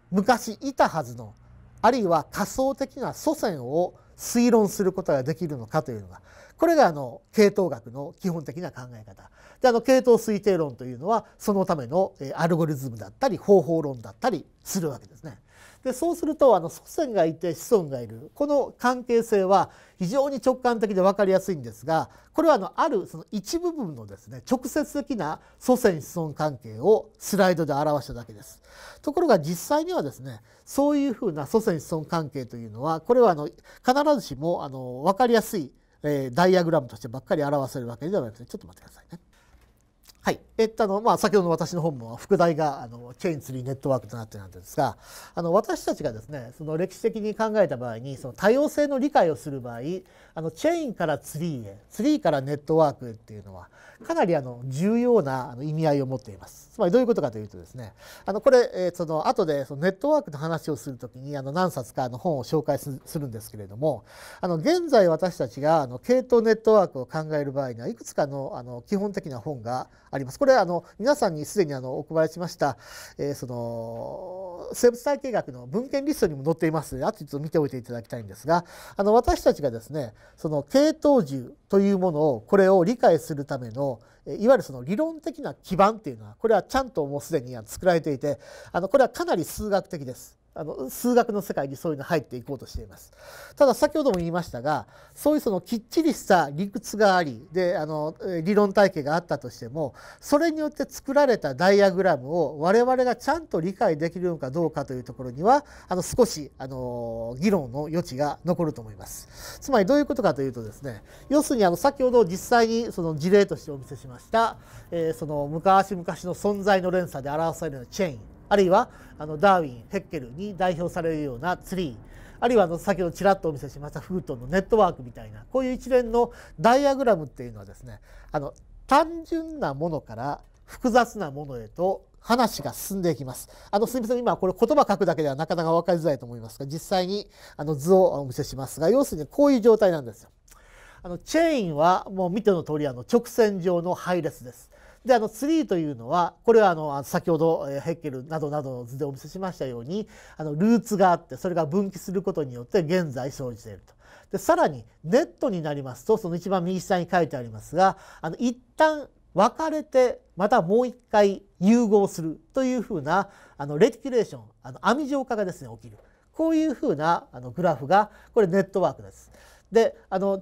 昔いたはずのあるいは仮想的な祖先を推論することができるのかというのがこれがあの系統学の基本的な考え方であの系統推定論というのはそのためのアルゴリズムだったり方法論だったりするわけですね。でそうするとあの祖先がいて子孫がいるこの関係性は非常に直感的で分かりやすいんですがこれはあのあるその一部分のですね直接的な祖先子孫関係をスライドで表しただけです。ところが実際にはですねそういうふうな祖先子孫関係というのはこれはあの必ずしもあの分かりやすいえー、ダイアグラムとしてばっかり表せるわけではなくてちょっと待ってくださいね。はい、えっとあのまあ、先ほどの私の本も副題があの「チェーン・ツリー・ネットワーク」となってなんですがあの私たちがですねその歴史的に考えた場合にその多様性の理解をする場合あのチェーンからツリーへツリーからネットワークっていうのはかなりあの重要なあの意味合いを持っています。つまりどういうことかというとですねあのこれ、えー、その後でそのネットワークの話をするときにあの何冊かの本を紹介するんですけれどもあの現在私たちがあの系統ネットワークを考える場合にはいくつかのあの基本的な本があります。これはあの皆さんにすでにあのお配りしました、えー、その生物体系学の文献リストにも載っていますので、あと一度見ておいていただきたいんですが、あの私たちがですね、その系統樹というものをこれを理解するためのいわゆるその理論的な基盤っていうのはこれはちゃんともうすでに作られていてあのこれはかなり数学的です。あの数学の世界にそういうの入っていこうとしています。ただ先ほども言いましたがそういうそのきっちりした理屈がありであの理論体系があったとしてもそれによって作られたダイアグラムを我々がちゃんと理解できるのかどうかというところにはあの少しあの議論の余地が残ると思います。つまりどういうことかというとですね要するにあの先ほど実際にその事例としてお見せしました、えー、その昔々の存在の連鎖で表されるチェーンあるいはあのダーウィンヘッケルに代表されるようなツリーあるいはあの先ほどちらっとお見せしましたフートンのネットワークみたいなこういう一連のダイアグラムっていうのはですねあの単純なものから複雑なものへと話が進んでいきます。あのすみません今これ言葉書くだけではなかなか分かりづらいと思いますが実際にあの図をお見せしますが要するにこういう状態なんですよ。あのチェーンはもう見ての通りあの直線上の配列です。であのツリーというのはこれはあの先ほどヘッケルなどなどの図でお見せしましたようにあのルーツがあってそれが分岐することによって現在生じていると。でさらにネットになりますとその一番右下に書いてありますがあの一旦分かれてまたもう一回融合するというふうなあのレティキュレーションあの網状化がですね起きるこういうふうなあのグラフがこれネットワークです。であの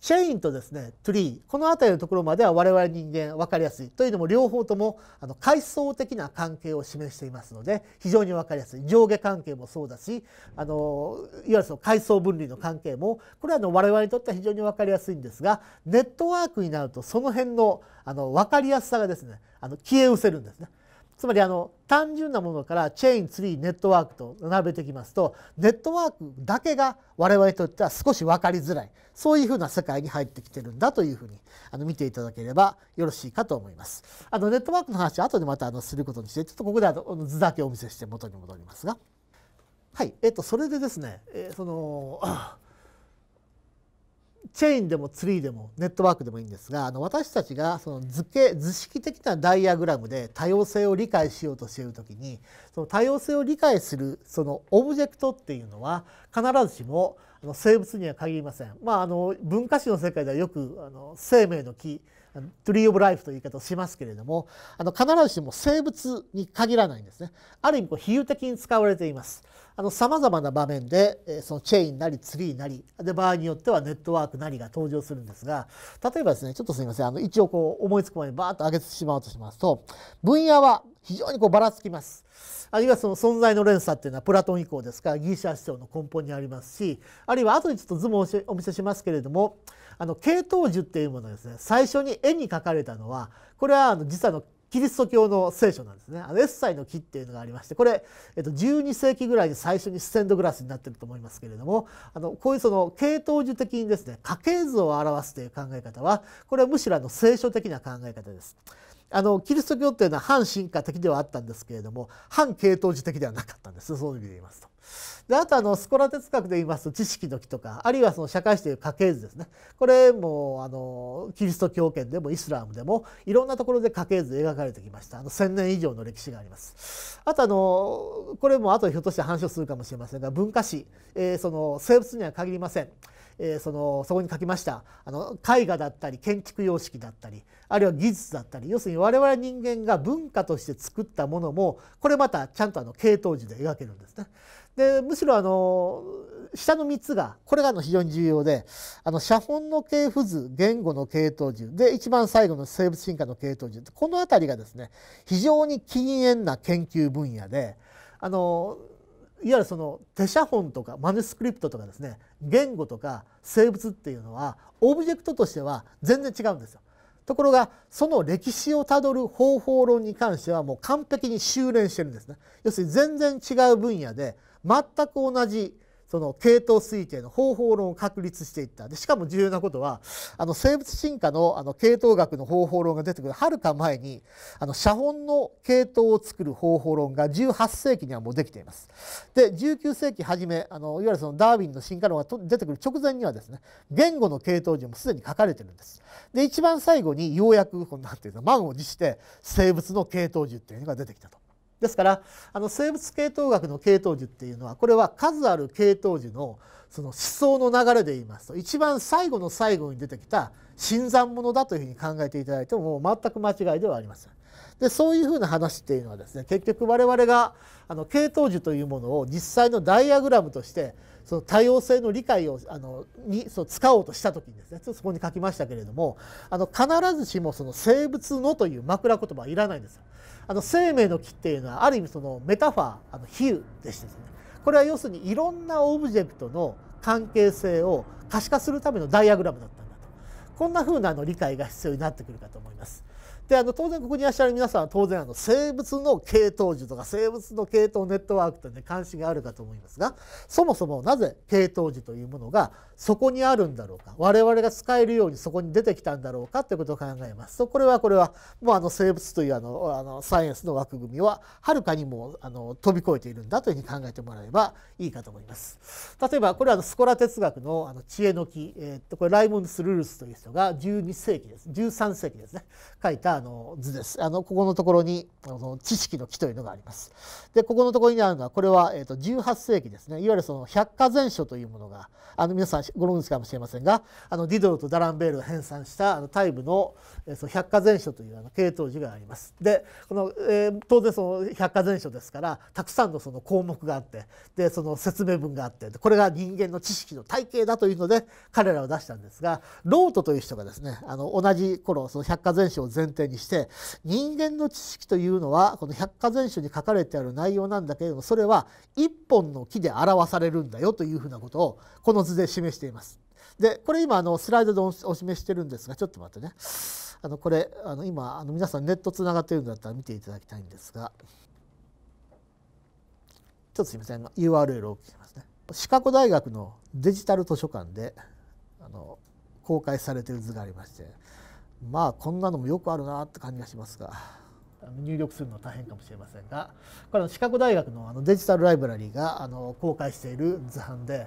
チェインとですねトリーこの辺りのところまでは我々人間分かりやすいというのも両方ともあの階層的な関係を示していますので非常に分かりやすい上下関係もそうだしあのいわゆるその階層分類の関係もこれはあの我々にとっては非常に分かりやすいんですがネットワークになるとその辺のあの分かりやすさがですねあの消え失せるんですね。つまりあの単純なものからチェーンツリーネットワークと並べてきますとネットワークだけが我々にとっては少し分かりづらいそういうふうな世界に入ってきてるんだというふうにあの見ていただければよろしいかと思います。あのネットワークの話は後でまたあのすることにしてちょっとここであの図だけお見せして元に戻りますが。はい、えっと、それでですね、えそのチェーンでもツリーでもネットワークでもいいんですがあの私たちがその図形図式的なダイアグラムで多様性を理解しようとしている時にその多様性を理解するそのオブジェクトっていうのは必ずしもあの生物には限りません。まあ、あの文化史の世界ではよくあの生命の木トリー・オブ・ライフという言い方をしますけれどもあの必ずしも生物に限らないんですねある意味こう比喩的に使われていますさまざまな場面でそのチェーンなりツリーなりで場合によってはネットワークなりが登場するんですが例えばですねちょっとすみませんあの一応こう思いつくまでバーッと上げてしまおうとしますと分野は非常にこうばらつきます。あるいはその存在の連鎖っていうのはプラトン以降ですからギリシャ思想の根本にありますしあるいは後にちょっと図もお見せしますけれどもあの系統樹っていうものですね最初に絵に描かれたのはこれはあの実はのキリスト教の聖書なんですねあのエッサイの木っていうのがありましてこれ、えっと、12世紀ぐらいに最初にステンドグラスになってると思いますけれどもあのこういうその系統樹的にですね家系図を表すという考え方はこれはむしろあの聖書的な考え方です。あのキリスト教っていうのは反進化的ではあったんですけれども反系統樹的ではなかったんですそういう意味で言いますと。であとあのスコラ哲学で言いますと知識の木とかあるいはその社会史という家系図ですねこれもあのキリスト教圏でもイスラムでもいろんなところで家系図描かれてきましたあの1,000年以上の歴史があります。あとあのこれもあとひょっとして反証するかもしれませんが文化史、えー、その生物には限りません。えー、そのそこに書きましたあの絵画だったり建築様式だったりあるいは技術だったり要するに我々人間が文化として作ったものもこれまたちゃんとあの系統図で描けるんですね。でむしろあの下の3つがこれがの非常に重要であの写本の系譜図言語の系統樹で一番最後の生物進化の系統樹この辺りがですね非常に禁煙な研究分野であのいわゆるその手写本とかマネスクリプトとかですね言語とか生物っていうのはオブジェクトとしては全然違うんですよ。ところがその歴史をたどる方法論に関してはもう完璧に修練してるんですね。要するに全然違う分野で全く同じその系統推定の方法論を確立していったでしかも重要なことはあの生物進化のあの系統学の方法論が出てくるはるか前にあの写本の系統を作る方法論が18世紀にはもうできています。で19世紀初めあのいわゆるそのダーウィンの進化論が出てくる直前にはですね言語の系統樹もすでに書かれてるんです。で一番最後にようやくこうなんていうの満を持して生物の系統樹っていうのが出てきたと。ですからあの生物系統学の系統樹っていうのはこれは数ある系統樹のその思想の流れで言いますと一番最後の最後に出てきた新参者だというふうに考えていただいてもも全く間違いではありません。でそういうふうな話っていうのはですね結局我々があの系統樹というものを実際のダイアグラムとしてその多様性の理解をあのにそう使おうとした時にですねちょっとそこに書きましたけれどもあの必ずしもその生物のという枕言葉はいらないんですよ。あの生命の木っていうのはある意味そのメタファーあの比喩でしてですねこれは要するにいろんなオブジェクトの関係性を可視化するためのダイアグラムだったんだとこんな風なあの理解が必要になってくるかと思います。であの当然ここにいらっしゃる皆さんは当然あの生物の系統樹とか生物の系統ネットワークとね関心があるかと思いますがそもそもなぜ系統樹というものがそこにあるんだろうか我々が使えるようにそこに出てきたんだろうかということを考えますとこれはこれはもうあの生物というあのあのサイエンスの枠組みははるかにもあの飛び越えているんだというふうに考えてもらえばいいかと思います。例えばこれはあのスコラ哲学のあの知恵の木、えー、っとこれライムンス・ルルスという人が12世紀です13世紀ですね書いたあの図です。あのここのところにあの知識の木というのがあります。でここのところにあるのはこれは、えー、っと18世紀ですねいわゆるその百科全書というものがあの皆さんご存知かもしれませんがあのディドロとダランベールが編纂したあのタイムの、えー、その百科全書というあの系統樹があります。でこの、えー、当然その百科全書ですからたくさんのその項目があってでその説明文があってこれが人間の知識の体系だというので彼らを出したんですがロートという人がですねあの同じ頃その百科全書を前提にして人間の知識というのはこの百科全書に書かれてある内容なんだけれどもそれは一本の木で表されるんだよというふうなことをこの図で示しています。でこれ今あのスライドでお示してるんですがちょっと待ってねあのこれあの今あの皆さんネットつながってるんだったら見ていただきたいんですがちょっとすいません URL を聞きますね。シカゴ大学のデジタル図書館であの公開されてる図がありましてまあこんなのもよくあるなって感じがしますが入力するの大変かもしれませんがこれシカゴ大学のあのデジタルライブラリーがあの公開している図版で。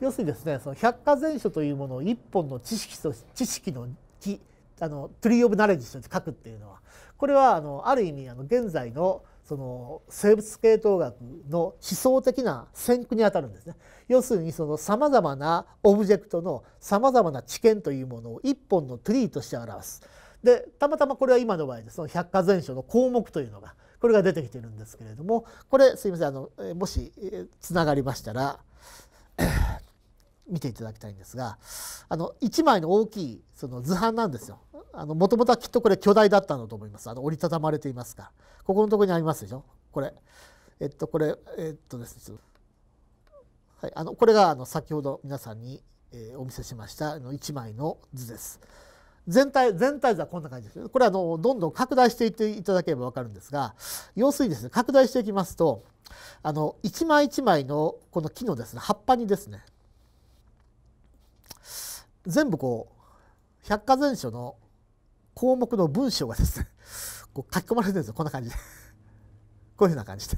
要するにですねその百科全書というものを一本の知識と知識の木あのトゥリー・オブ・ナレッジとして書くっていうのはこれはあのある意味あの現在のその生物系統学の思想的な先駆にあたるんですね。要するにそのさまざまなオブジェクトのさまざまな知見というものを一本のトゥリーとして表す。でたまたまこれは今の場合でその百科全書の項目というのがこれが出てきてるんですけれどもこれすいませんあのもしつながりましたら見ていただきたいんですがあの1枚の大きいその図版なんですよ。もともとはきっとこれ巨大だったんだと思いますあの折りたたまれていますかここのところにありますでしょこれえっとこれえっとですねはい、あのこれがあの先ほど皆さんに、えお見せしましたあの1枚の図です。全体全体図はこんな感じです。これはあのどんどん拡大していっていただければ分かるんですが要するにですね拡大していきますとあの1枚1枚のこの木のですね葉っぱにですね全部こう百科全書の項目の文章がですねこう書き込まれてるんですよこんな感じでこういうふうな感じで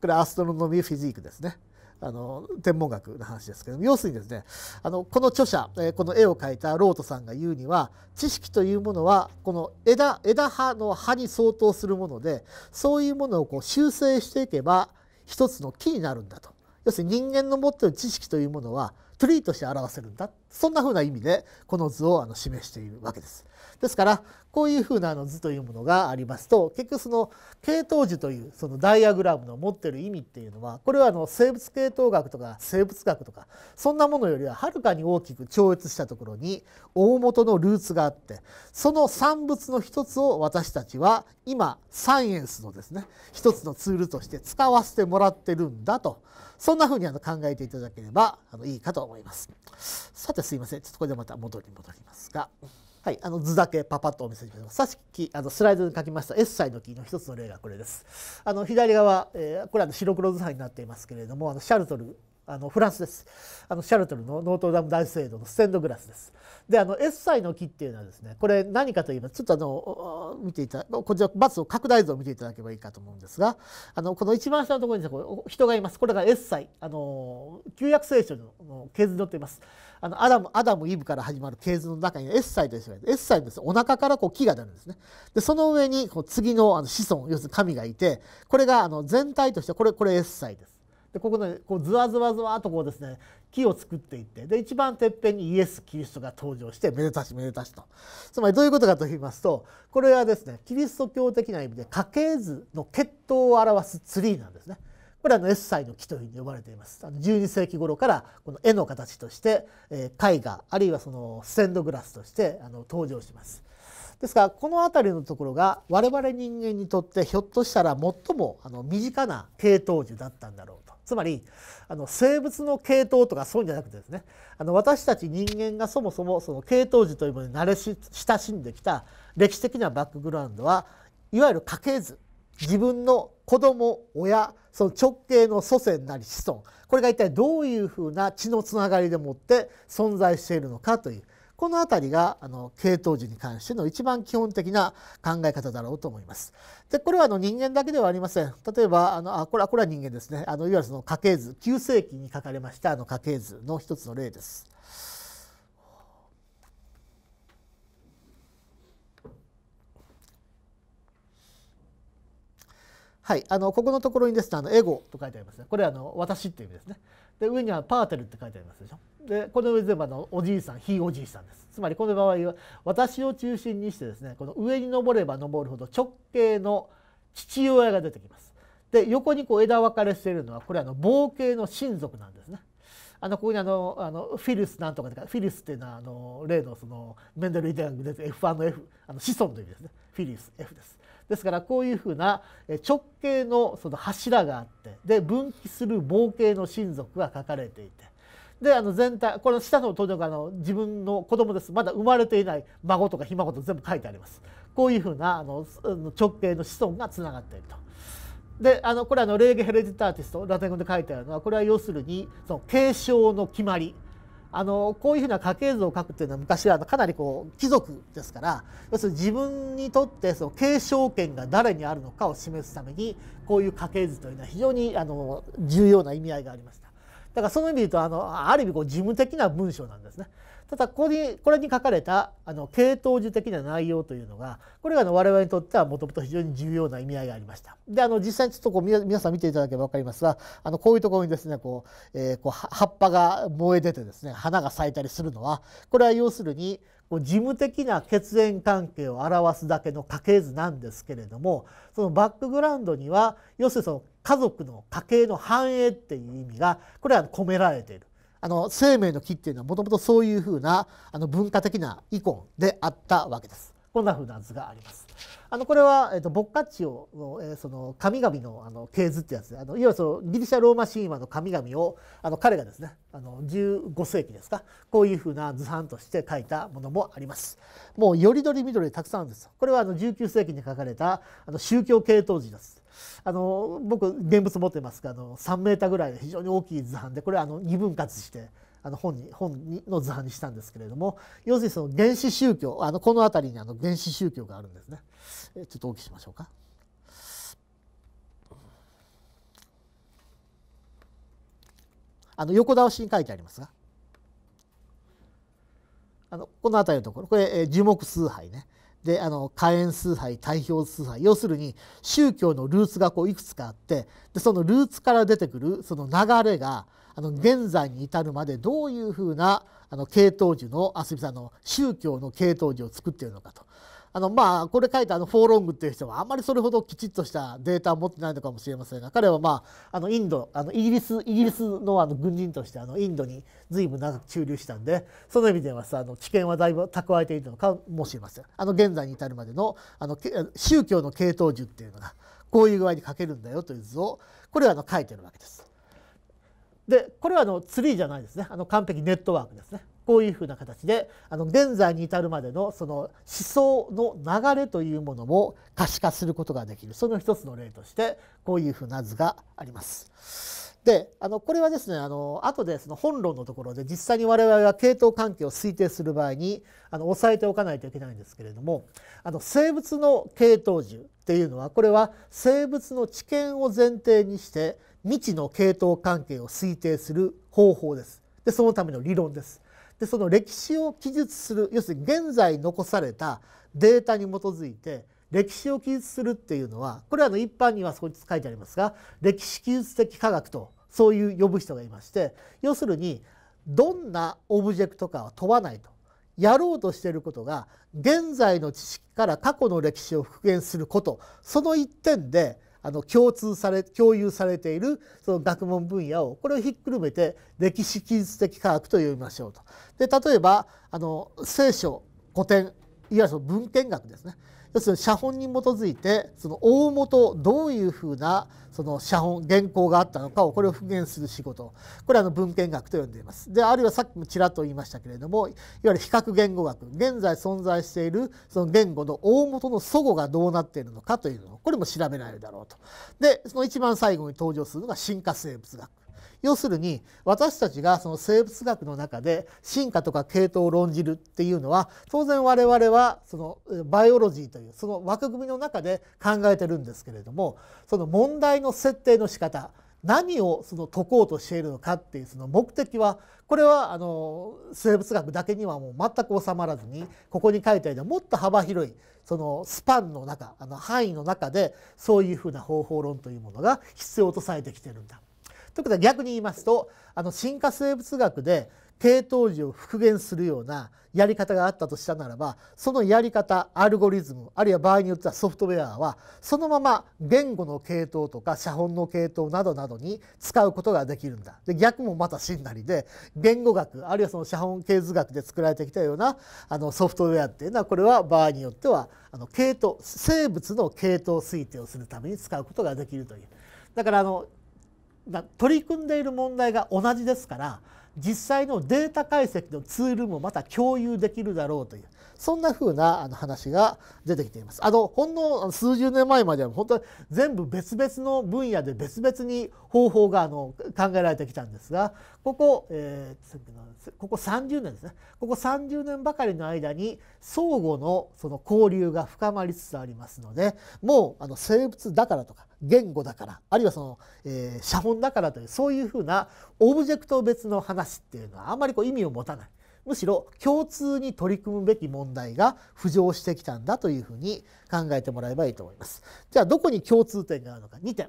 これアストロノミーフィジークですねあの天文学の話ですけども要するにですねあのこの著者この絵を描いたロートさんが言うには知識というものはこの枝枝葉の葉に相当するものでそういうものをこう修正していけば一つの木になるんだと要するに人間の持ってる知識というものはトリーとして表せるんだそんなふうな意味でこの図をあの示しているわけです。ですからこういうふうなあの図というものがありますと結局その系統樹というそのダイアグラムの持ってる意味っていうのはこれはあの生物系統学とか生物学とかそんなものよりははるかに大きく超越したところに大元のルーツがあってその産物の一つを私たちは今サイエンスのですね一つのツールとして使わせてもらってるんだとそんなふうにあの考えていただければあのいいかと思います。さてすいませんちょっとこれでまた元に戻りますが。はい、あの図だけパパッとお見せします。さっきあのスライドに書きましたエッサイの木の一つの例がこれです。あの左側、えー、これは白黒図版になっていますけれどもあのシャルトルあのフランスですあのシャルトルのノートルダム大聖堂のステンドグラスです。であのエッサイの木っていうのはですねこれ何かといえばちょっとあの見ていたこちらバツを拡大図を見ていただけばいいかと思うんですがあのこの一番下のところにこ人がいますこれがエッサイあの旧約聖書の系図に載っています。あのアダムアダムイブから始まる系図の中にエッサイと一緒です。エッサイですお腹からこう木が出るんですね。でその上にこう次のあの子孫要するに神がいてこれがあの全体としてこれこれエッサイです。でここで、こうずわずわずわとこうですね木を作っていってで一番てっぺんにイエス・キリストが登場してめでたしめでたしとつまりどういうことかと言いますとこれはですねキリスト教的な意味で家系図の血統を表すツリーなんですね。これはエッサイの木というふうに呼ばれています。12世紀頃からこの絵の形として絵画あるいはそのステンドグラスとして登場します。ですからこの辺りのところが我々人間にとってひょっとしたら最も身近な系統樹だったんだろうと。つまりあの生物の系統とかそういうんじゃなくてですねあの私たち人間がそもそもその系統樹というものに慣れ親しんできた歴史的なバックグラウンドはいわゆる家系図自分の子供親その直系の祖先なり子孫これが一体どういうふうな血のつながりでもって存在しているのかというこの辺りがあの系統樹に関しての一番基本的な考え方だろうと思います。でこれはあの人間だけではありません。例えばあのあこれはこれは人間ですねあのいわゆるその家系図9世紀に書かれましたあの家系図の一つの例です。はい、あのここのところにですね「あのエゴ」と書いてありますねこれはあの「私」っていう意味ですねで上には「パーテル」って書いてありますでしょでこの上全部のおじいさんひいおじいさんですつまりこの場合は私を中心にしてですねこの上に登れば登るほど直系の父親が出てきますで横にこう枝分かれしているのはこれあの冒系の親族なんですねあのここにあのあのフィルスなんとかフィルスっていうのはあの例のそのメンデル遺伝学で F1 の F あの子孫という意味ですねフィリス F ですですからこういうふうな直径のその柱があってで分岐する冒険の親族が書かれていてであの全体この下のとにかくあの自分の子供ですまだ生まれていない孫とかひ孫と全部書いてありますこういうふうなあの直系の子孫がつながっていると。であのこれはあのレーゲ・ヘレジターティストラテン語で書いてあるのはこれは要するにその継承の決まりあのこういうふうな家系図を書くっていうのは昔はかなりこう貴族ですから要するに自分にとってその継承権が誰にあるのかを示すためにこういう家系図というのは非常にあの重要な意味合いがありました。だからその意味で言うとあのある意味こう事務的な文章なんですね。ただここにこれに書かれたあの系統樹的な内容というのがこれがあの我々にとってはもともと非常に重要な意味合いがありました。であの実際にちょっとこう皆さん見ていただければ分かりますがあのこういうところにですねこう、えー、こう葉っぱが燃え出てですね花が咲いたりするのはこれは要するに事務的な血縁関係を表すだけの家系図なんですけれどもそのバックグラウンドには要するにその家族の家系の繁栄っていう意味がこれは込められている。あの生命の木っていうのはもともとそういうふうなあの文化的な遺恨であったわけです。こんな風な図があります。あのこれは、えっと、ボッカッチオの,、えその神々のあの系図ってやつであのいわゆるそのギリシャ・ローマ神話の神々をあの彼がですねあの15世紀ですかこういうふうな図版として書いたものもあります。もうよりどりみどりたくさんあるんです。これはあの19世紀に書かれたあの宗教系統図です。あの僕現物持ってますがあの3メーターぐらいの非常に大きい図版でこれはあの二分割してあの本に本にの図版にしたんですけれども要するにその原始宗教あのこの辺りにあの原始宗教があるんですね。ちょっと大きしましょうか。あの横倒しに書いてありますがあのこの辺りのところこれ樹木崇拝ねであの火炎崇拝太平崇拝要するに宗教のルーツがこういくつかあってでそのルーツから出てくるその流れがあの現在に至るまでどういうふうなあの系統樹のあすみさんの宗教の系統樹を作っているのかと。あのまあこれ書いたあのフォーロングっていう人はあんまりそれほどきちっとしたデータを持ってないのかもしれませんが彼はまああのインドあのイギリスイギリスのあの軍人としてあのインドに随分長く駐留したんでその意味ではさあの知見はだいぶ蓄えているのかもしれませんあの現在に至るまでのあの宗教の系統樹っていうのがこういう具合に書けるんだよという図をこれはあの書いてるわけです。でこれはあのツリーじゃないですねあの完璧ネットワークですねこういうふうな形であの現在に至るまでのその思想の流れというものも可視化することができるその一つの例としてこういうふうな図があります。であのこれはですねあの後でその本論のところで実際に我々は系統関係を推定する場合にあの押さえておかないといけないんですけれどもあの生物の系統樹っていうのはこれは生物の知見を前提にして未知の系統関係を推定する方法ですでそのための理論ですでその歴史を記述する要するに現在残されたデータに基づいて歴史を記述するっていうのはこれはの一般にはそこに書いてありますが歴史記述的科学とそういう呼ぶ人がいまして要するにどんなオブジェクトかは問わないとやろうとしていることが現在の知識から過去の歴史を復元することその一点であの共通され共有されているその学問分野をこれをひっくるめて歴史技術的科学と呼びましょうと。で例えばあの聖書古典いわゆる文献学ですね要するに写本に基づいてその大元どういうふうなその写本原稿があったのかをこれを復元する仕事これはの文献学と呼んでいますであるいはさっきもちらっと言いましたけれどもいわゆる比較言語学現在存在しているその言語の大元の祖語がどうなっているのかというのをこれも調べられるだろうとでその一番最後に登場するのが進化生物学要するに私たちがその生物学の中で進化とか系統を論じるっていうのは当然我々はそのバイオロジーというその枠組みの中で考えてるんですけれどもその問題の設定の仕方何をその解こうとしているのかっていうその目的はこれはあの生物学だけにはもう全く収まらずにここに書いてあるもっと幅広いそのスパンの中あの範囲の中でそういうふうな方法論というものが必要とされてきてるんだ。ということは逆に言いますとあの進化生物学で系統樹を復元するようなやり方があったとしたならばそのやり方アルゴリズムあるいは場合によってはソフトウェアはそのまま言語の系統とか写本の系統などなどに使うことができるんだで逆もまた真なりで言語学あるいはその写本系図学で作られてきたようなあのソフトウェアっていうのはこれは場合によってはあの系統生物の系統推定をするために使うことができるという。だからあの取り組んでいる問題が同じですから実際のデータ解析のツールもまた共有できるだろうというそんな風なあの話が出てきています。あのほんの数十年前までは本当に全部別々の分野で別々に方法があの考えられてきたんですがここ,、えー、ここ30年ですねここ30年ばかりの間に相互のその交流が深まりつつありますのでもうあの生物だからとか言語だからあるいはその、えー、写本だからというそういうふうなオブジェクト別の話っていうのはあんまりこう意味を持たない。むしろ共通に取り組むべき問題が浮上してきたんだというふうに考えてもらえばいいと思います。じゃあどこに共通点があるのか2点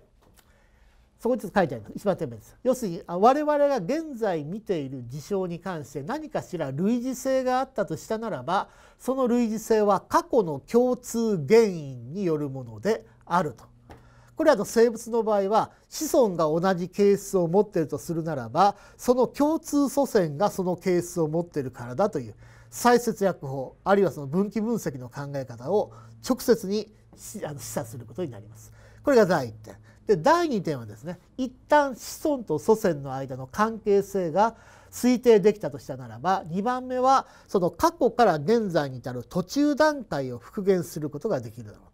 そこにちょっと書いてあります一番点目です要するに我々が現在見ている事象に関して何かしら類似性があったとしたならばその類似性は過去の共通原因によるものであるとこれは生物の場合は子孫が同じ形質を持っているとするならばその共通祖先がその形質を持っているからだという再節約法あるいはその分岐分析の考え方を直接に示唆することになります。これが第1点。で第2点はですね一旦子孫と祖先の間の関係性が推定できたとしたならば2番目はその過去から現在に至る途中段階を復元することができるだろう。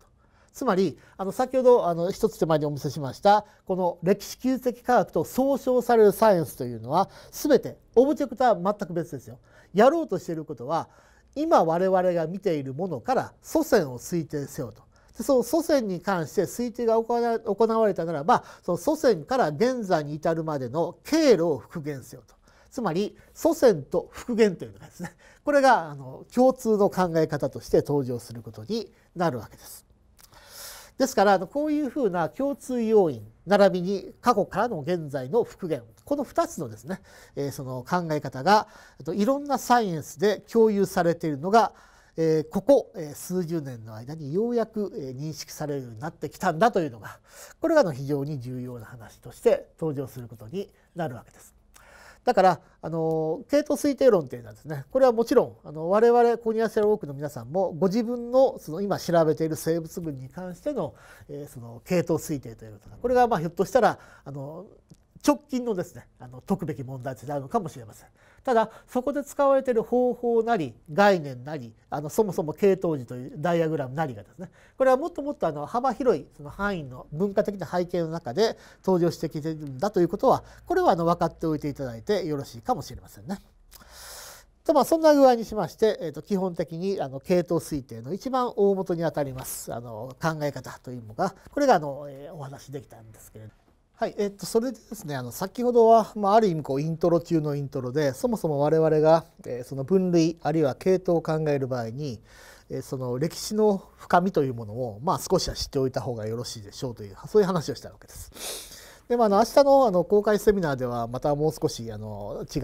つまりあの先ほどあの一つ手前にお見せしましたこの歴史旧術的科学と総称されるサイエンスというのは全てオブジェクトは全く別ですよ。やろうとしていることは今我々が見ているものから祖先を推定せよと。でその祖先に関して推定が行われたならばその祖先から現在に至るまでの経路を復元せよと。つまり祖先と復元というのがですねこれがあの共通の考え方として登場することになるわけです。ですから、こういうふうな共通要因、並びに過去からの現在の復元、この2つのですね、その考え方が、いろんなサイエンスで共有されているのが、ここ数十年の間にようやく認識されるようになってきたんだというのが、これが非常に重要な話として登場することになるわけです。だからあの系統推定論っていうのはですねこれはもちろんあの我々ここにいらっしゃる多くの皆さんもご自分のその今調べている生物群に関しての,、えー、その系統推定というのとこれがまあひょっとしたらあの直近のですねあの解くべき問題とあるのかもしれません。ただそこで使われている方法なり概念なりあのそもそも系統時というダイアグラムなりがですねこれはもっともっとあの幅広いその範囲の文化的な背景の中で登場してきているんだということはこれはあの分かっておいていただいてよろしいかもしれませんね。とまあそんな具合にしまして、えー、と基本的にあの系統推定の一番大元にあたりますあの考え方というのがこれがあの、えお話しできたんですけれども。はいえっと、それでですねあの先ほどは、まあ、ある意味こうイントロ中のイントロでそもそも我々が、えー、その分類あるいは系統を考える場合に、えー、その歴史の深みというものを、まあ、少しは知っておいた方がよろしいでしょうというそういう話をしたわけです。でまあ、あの明日のあの公開セミナーではまたもう少しあの違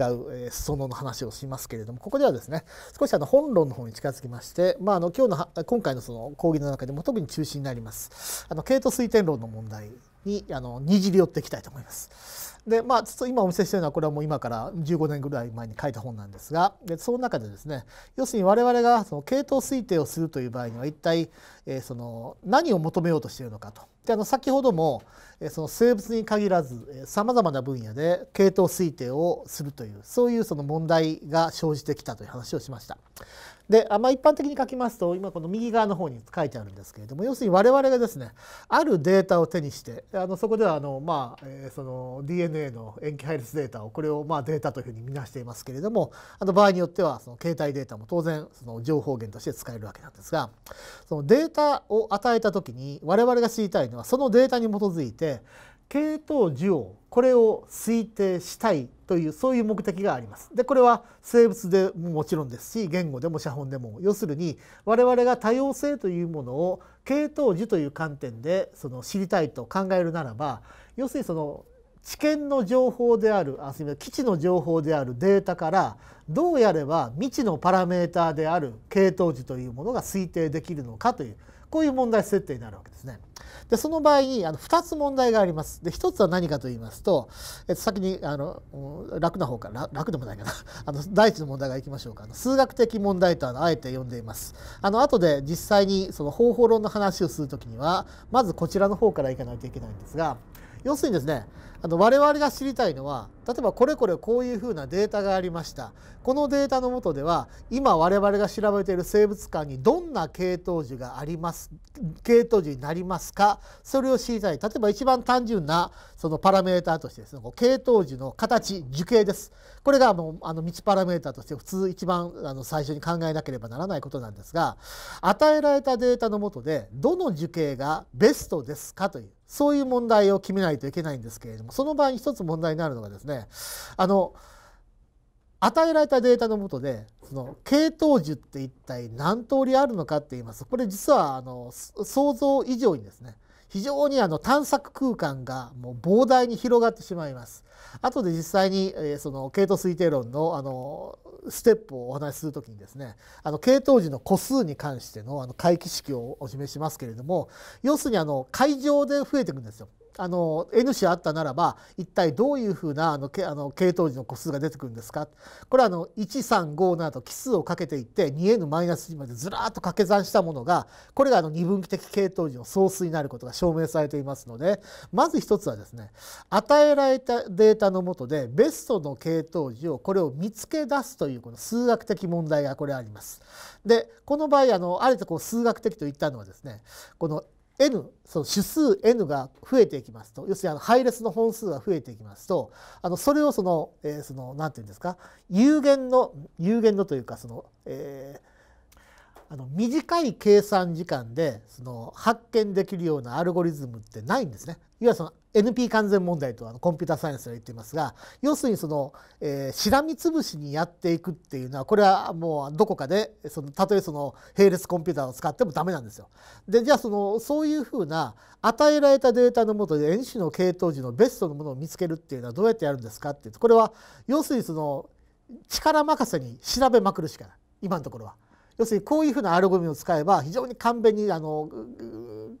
う裾野の話をしますけれどもここではですね少しあの本論の方に近づきまして、まあ、あの今日の今回のその講義の中でも特に中心になりますあの系統推定論の問題にあのにじり寄っていきたいと思います。でまあ、ちょっと今お見せしてるのはこれはもう今から15年ぐらい前に書いた本なんですがでその中でですね要するに我々がその系統推定をするという場合には一体、えー、その何を求めようとしているのかと。であの先ほども、えー、その生物に限らずさまざまな分野で系統推定をするというそういうその問題が生じてきたという話をしました。であまあ、一般的に書きますと今この右側の方に書いてあるんですけれども要するに我々がですねあるデータを手にしてあのそこではあの、まあえー、その DNA の塩基配列データをこれをまあデータというふうに見なしていますけれどもあの場合によってはその携帯データも当然その情報源として使えるわけなんですがそのデータを与えた時に我々が知りたいのはそのデータに基づいて系統受容これを推定したいというそういう目的があります。でこれは生物でももちろんですし言語でも写本でも要するに我々が多様性というものを系統樹という観点でその知りたいと考えるならば要するにその知見の情報であるあすみません基地の情報であるデータからどうやれば未知のパラメーターである系統樹というものが推定できるのかというこういう問題設定になるわけですね。でその場合にあの2つ問題があります。で1つは何かと言いますと、えっと、先にあの楽な方から楽でもないかな あの第一の問題からいきましょうかあの数学的問題とあのあえて呼んでいます。あの後で実際にその方法論の話をする時にはまずこちらの方からいかないといけないんですが要するにですねあの我々が知りたいのは例えばこれこれこういうふうなデータがありましたこのデータのもとでは今我々が調べている生物館にどんな系統樹があります系統樹になりますかそれを知りたい例えば一番単純なそのパラメーターとしてですね系統樹の形樹形ですこれがもうあの道パラメーターとして普通一番あの最初に考えなければならないことなんですが与えられたデータのもとでどの樹形がベストですかというそういう問題を決めないといけないんですけれどもその場合に一つ問題になるのがですねあの与えられたデータのもとでその系統樹って一体何通りあるのかっていいますこれ実はあの想像以上にですね非常にあの探索空間がもう膨大に広がってしまいます。後で実際に、えその系統推定論のあのステップをお話しするときにですねあの系統時の個数に関してのあの回帰式をお示しますけれども要するにあの会場で増えていくんですよあの N 子あったならば一体どういうふうなあのけあの系統時の個数が出てくるんですかこれはあの1357と奇数をかけていって 2n 2までずらっと掛け算したものがこれがあの二分岐的系統時の総数になることが証明されていますのでまず一つはですね与えられたデータのもとでベストの系統時をこれを見つけ出すというこの数学的問題がこれあります。でこの場合あのあえてこう数学的と言ったのはですねこの n その指数 n が増えていきますと要するにあの配列の本数が増えていきますとあのそれをその,、えー、そのて言うんですか有限の有限のというかその、えー、あの短い計算時間でその発見できるようなアルゴリズムってないんですね。いわゆるその NP 完全問題とあのコンピューターサイエンスが言っていますが要するにその、えー、しらみつぶしにやっていくっていうのはこれはもうどこかでそのたとえその並列コンピューターを使ってもダメなんですよ。でじゃあそのそういうふうな与えられたデータのもとで N 子の系統時のベストのものを見つけるっていうのはどうやってやるんですかっていうとこれは要するにその力任せに調べまくるしかない今のところは。要するにこういうふうなアルゴリズムを使えば非常に簡便にあの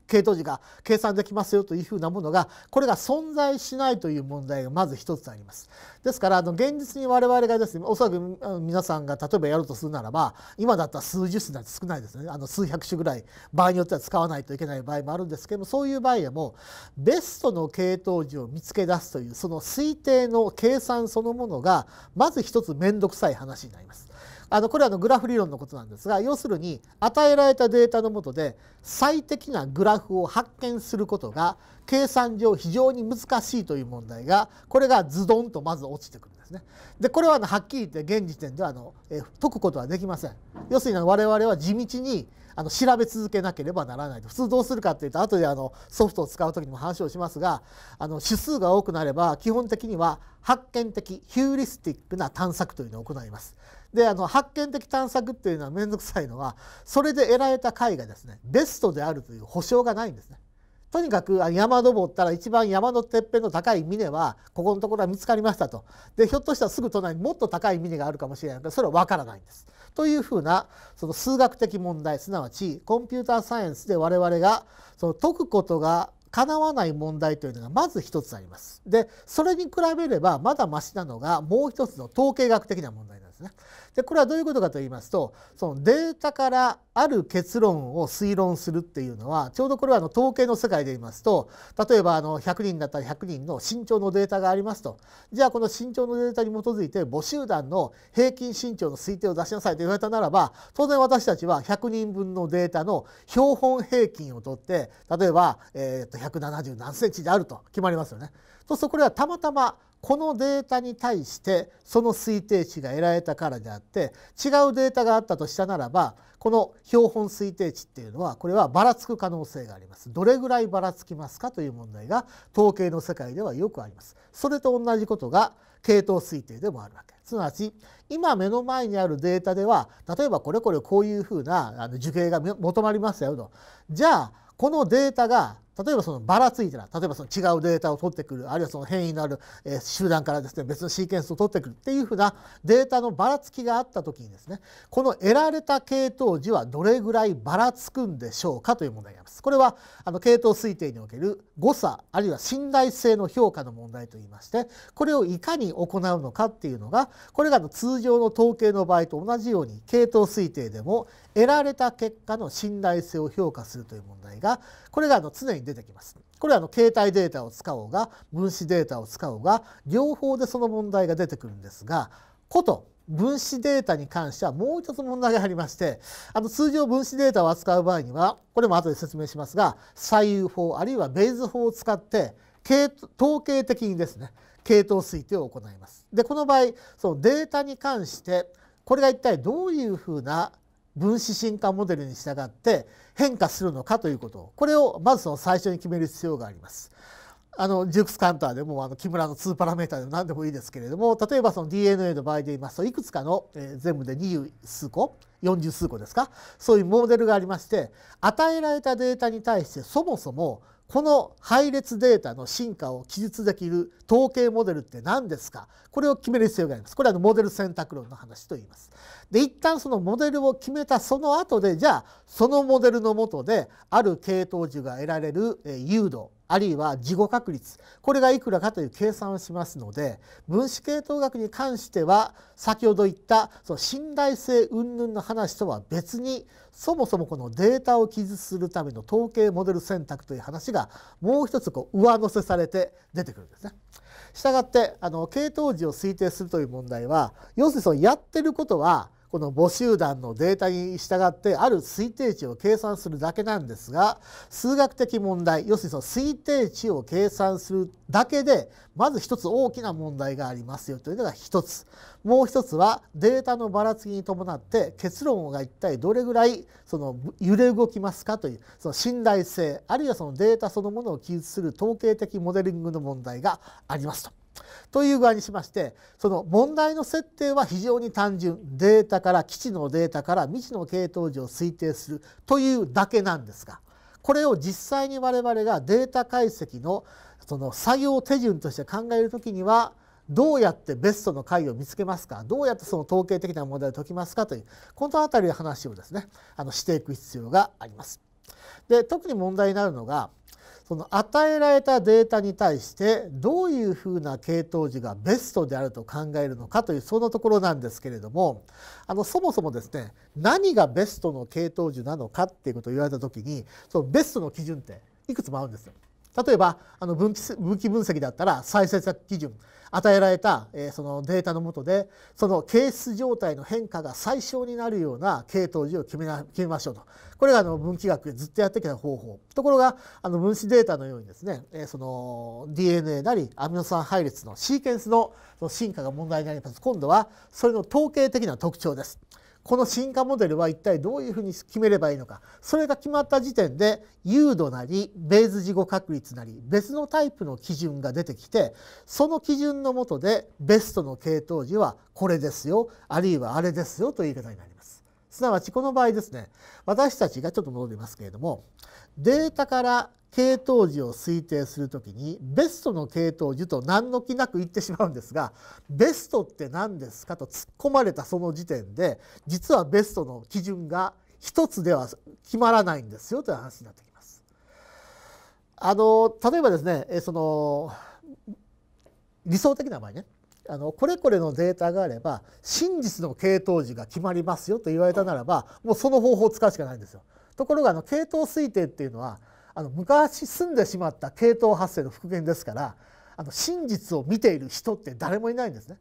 系統時が計算できますよというふうなものがこれが存在しないという問題がまず一つあります。ですからあの現実に我々がですねおそらく皆さんが例えばやるとするならば今だったら数十種なんて少ないですねあの数百種ぐらい場合によっては使わないといけない場合もあるんですけどもそういう場合でもベストの系統時を見つけ出すというその推定の計算そのものがまず一つ面倒くさい話になります。あのこれはのグラフ理論のことなんですが要するに与えられたデータのもとで最適なグラフを発見することが計算上非常に難しいという問題がこれがズドンとまず落ちてくるんですね。でこれははっきり言って現時点ではあの解くことはできません。要するに我々は地道にあの調べ続けなければならないと普通どうするかっていうと後であのソフトを使う時にも話をしますがあの指数が多くなれば基本的には発見的ヒューリスティックな探索というのを行います。であの発見的探索っていうのは面倒くさいのはそれで得られた解がですねベストであるという保証がないんですね。とにかく山登ったら一番山のてっぺんの高い峰はここのところは見つかりましたとでひょっとしたらすぐ隣にもっと高い峰があるかもしれないけどそれは分からないんです。というふうなその数学的問題すなわちコンピューターサイエンスで我々がその解くことが叶わない問題というのがまず一つあります。でそれに比べればまだましなのがもう一つの統計学的な問題ですね。でこれはどういうことかと言いますとそのデータからある結論を推論するっていうのはちょうどこれはあの統計の世界で言いますと例えばあの100人だったら100人の身長のデータがありますとじゃあこの身長のデータに基づいて母集団の平均身長の推定を出しなさいと言われたならば当然私たちは100人分のデータの標本平均を取って例えば、えー、と170何センチであると決まりますよね。そうするとこれはたまたまこのデータに対してその推定値が得られたからであって違うデータがあったとしたならばこの標本推定値っていうのはこれはばらつく可能性がありますどれぐらいばらつきますかという問題が統計の世界ではよくありますそれと同じことが系統推定でもあるわけすなわち今目の前にあるデータでは例えばこれこれこういうふうな樹形が求まりますよとじゃあこのデータが例えばそのばらついて例えばその違うデータを取ってくるあるいはその変異のある、え集団からですね別のシーケンスを取ってくるっていうふうなデータのばらつきがあった時にですねこの得られた系統時はどれぐらいばらつくんでしょうかという問題にります。これはあの系統推定における誤差あるいは信頼性の評価の問題といいましてこれをいかに行うのかっていうのがこれらの通常の統計の場合と同じように系統推定でも得られた結果の信頼性を評価するという問題がこれらの常に出てきます。これはあの携帯データを使おうが分子データを使おうが両方でその問題が出てくるんですがこと分子データに関してはもう一つ問題がありましてあの通常分子データを扱う場合にはこれも後で説明しますが左右法あるいはベイズ法を使って統計的にですね系統推定を行います。でこの場合そのデータに関してこれが一体どういうふうな分子進化モデルに従って変化するのかということこれをまずその最初に決める必要があります。あのジュークスカウンターでもあの木村の2パラメータでも何でもいいですけれども例えばその DNA の場合で言いますといくつかの、えー、全部で20数個40数個ですかそういうモデルがありまして与えられたデータに対してそもそもこの配列データの進化を記述できる統計モデルって何ですかこれを決める必要があります。これはモデル選択論の話と言います。で一旦そのモデルを決めたその後でじゃあそのモデルの下である系統樹が得られる誘導あるいは事後確率これがいくらかという計算をしますので分子系統学に関しては先ほど言ったその信頼性云々の話とは別にそもそもこのデータを記述するための統計モデル選択という話がもう一つこう上乗せされて出てくるんですね。したがってあの系統時を推定するという問題は要するにそのやってることはこの母集団のデータに従ってある推定値を計算するだけなんですが数学的問題要するにその推定値を計算するだけでまず一つ大きな問題がありますよというのが一つもう一つはデータのばらつきに伴って結論が一体どれぐらいその揺れ動きますかというその信頼性あるいはそのデータそのものを記述する統計的モデリングの問題がありますと。という具合にしましてその問題の設定は非常に単純データから基地のデータから未知の系統時を推定するというだけなんですがこれを実際に我々がデータ解析のその作業手順として考える時にはどうやってベストの解を見つけますかどうやってその統計的な問題を解きますかというこの辺りの話をですねあのしていく必要があります。で特に問題になるのがその与えられたデータに対してどういうふうな系統樹がベストであると考えるのかというそのところなんですけれどもあのそもそもですね何がベストの系統樹なのかっていうことを言われた時にそのベストの基準っていくつもあるんですよ。例えばあの分岐分岐分析だったら再生策基準与えられた、えー、そのデータのもとでその形質状態の変化が最小になるような系統樹を決めな決めましょうとこれがあの分岐学でずっとやってきた方法ところがあの分子データのようにですね、えー、その DNA なりアミノ酸配列のシーケンスのその進化が問題になります今度はそれの統計的な特徴です。この進化モデルは一体どういうふうに決めればいいのかそれが決まった時点で誘導なりベーズ事後確率なり別のタイプの基準が出てきてその基準のもとでベストの系統時はこれですよあるいはあれですよという言い方になります。すなわちこの場合ですね私たちがちょっと戻りますけれどもデータから系統樹を推定するときにベストの系統樹と何の気なく言ってしまうんですがベストって何ですかと突っ込まれたその時点で実はベストの基準が一つでは決まらないんですよという話になってきます。あの例えばですねその理想的な場合ねあのこれこれのデータがあれば真実の系統樹が決まりますよと言われたならばもうその方法を使うしかないんですよ。ところがあの系統推定っていうのはあの昔住んでしまった系統発生の復元ですからあの真実を見ている人って誰もいないんですね。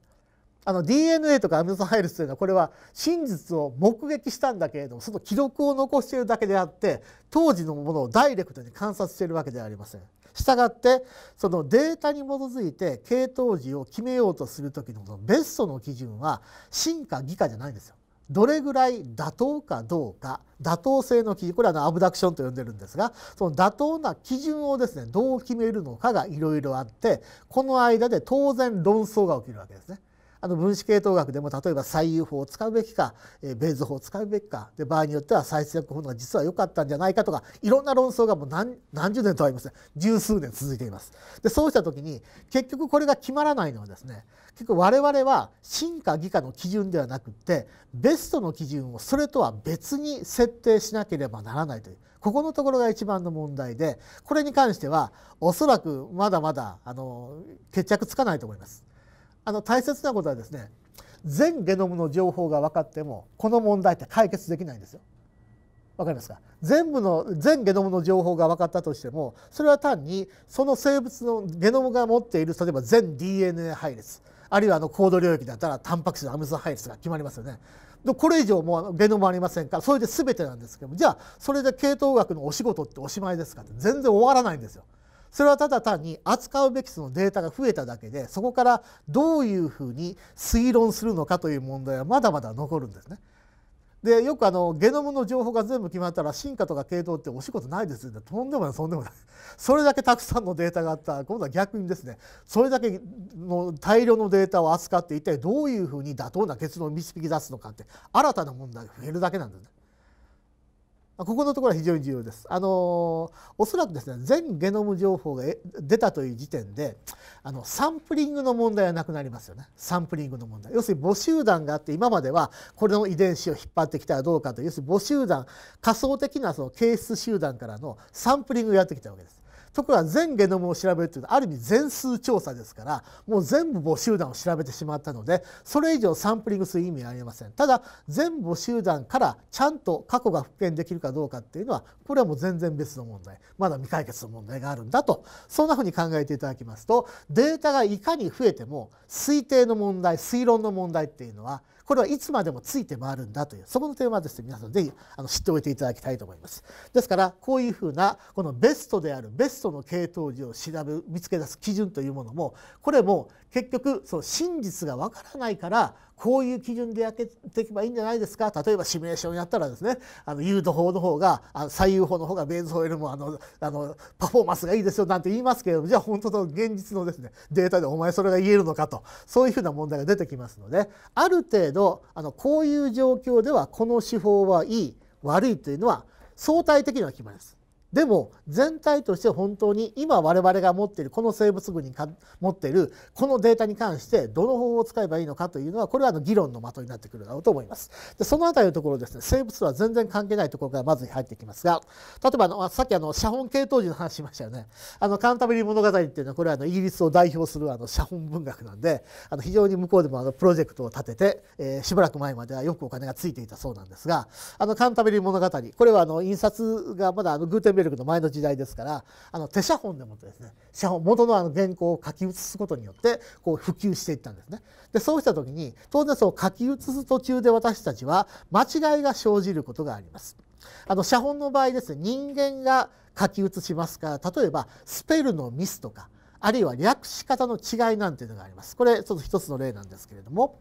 あの DNA とかアミノ酸配列というのはこれは真実を目撃したんだけれどもその記録を残しているだけであって当時のものをダイレクトに観察しているわけではありません。したがってそのデータに基づいて系統時を決めようとする時ののベストの基準は進化偽化じゃないんですよ。どれぐらい妥当かどうか妥当性の基準これはアブダクションと呼んでるんですがその妥当な基準をですねどう決めるのかがいろいろあってこの間で当然論争が起きるわけですね。あの分子系統学でも例えば最優法を使うべきかベーズ法を使うべきかで場合によっては再生薬法のが実は良かったんじゃないかとかいろんな論争がもう何何十年とは言いません十数年続いています。でそうした時に結局これが決まらないのはですね結局我々は進化技科の基準ではなくってベストの基準をそれとは別に設定しなければならないというここのところが一番の問題でこれに関してはおそらくまだまだあの決着つかないと思います。あの大切なことはですね全ゲノムの情報が分かってもこの問題って解決できないんですよ。わかりますか全部の全ゲノムの情報が分かったとしてもそれは単にその生物のゲノムが持っている例えば全 DNA 配列あるいはあの高度領域だったらタンパク質のアミノ酸配列が決まりますよね。でこれ以上もゲノムありませんからそれで全てなんですけどもじゃあそれで系統学のお仕事っておしまいですかって全然終わらないんですよ。それはただ単に扱うべきそのデータが増えただけでそこからどういうふうに推論するのかという問題はまだまだ残るんですね。でよくあのゲノムの情報が全部決まったら進化とか系統ってお仕事ないですよねとんでもないとんでもない それだけたくさんのデータがあったら今度は逆にですねそれだけの大量のデータを扱って一体どういうふうに妥当な結論を導き出すのかって新たな問題が増えるだけなんですね。ここのところは非常に重要です。あのおそらくですね全ゲノム情報が出たという時点であのサンプリングの問題はなくなりますよねサンプリングの問題。要するに母集団があって今まではこれの遺伝子を引っ張ってきたらどうかという要するに母集団仮想的なその形質集団からのサンプリングをやってきたわけです。ところが全ゲノムを調べるというのはある意味全数調査ですからもう全部母集団を調べてしまったのでそれ以上サンプリングする意味はありませんただ全母集団からちゃんと過去が復元できるかどうかっていうのはこれはもう全然別の問題まだ未解決の問題があるんだとそんなふうに考えていただきますとデータがいかに増えても推定の問題推論の問題っていうのはこれはいつまでもついて回るんだというそこの点はですね皆さんぜひあの知っておいていただきたいと思います。ですからこういうふうなこのベストであるベストの系統樹を調べ見つけ出す基準というものもこれも結局その真実がわからないからこういう基準でやっていけばいいんじゃないですか例えばシミュレーションやったらですねあの誘導法の方があの左右法の方がベーズ法よりもあのあのパフォーマンスがいいですよなんて言いますけれどもじゃあ本当の現実のですねデータでお前それが言えるのかとそういうふうな問題が出てきますのである程度あのこういう状況ではこの手法はいい悪いというのは相対的には決まります。でも全体として本当に今我々が持っているこの生物群にか持っているこのデータに関してどの方法を使えばいいのかというのはこれはあの議論の的になってくるだろうと思います。でそのあたりのところですね生物は全然関係ないところからまず入ってきますが例えばあのさっきあの写本系統時の話しましたよね。あのカンタベリー物語っていうのはこれはあのイギリスを代表するあの写本文学なんであの非常に向こうでもあのプロジェクトを立てて、えー、しばらく前まではよくお金がついていたそうなんですがあのカンタベリー物語これはあの印刷がまだあのグーテンベルクの前の時代ですからあの手写本でもってですね写本元のあの原稿を書き写すことによってこう普及していったんですね。でそうした時に当然そう書き写す途中で私たちは間違いが生じることがあります。あの写本の場合ですね人間が書き写しますから例えばスペルのミスとかあるいは略し方の違いなんていうのがあります。これちょっと一つの例なんですけれども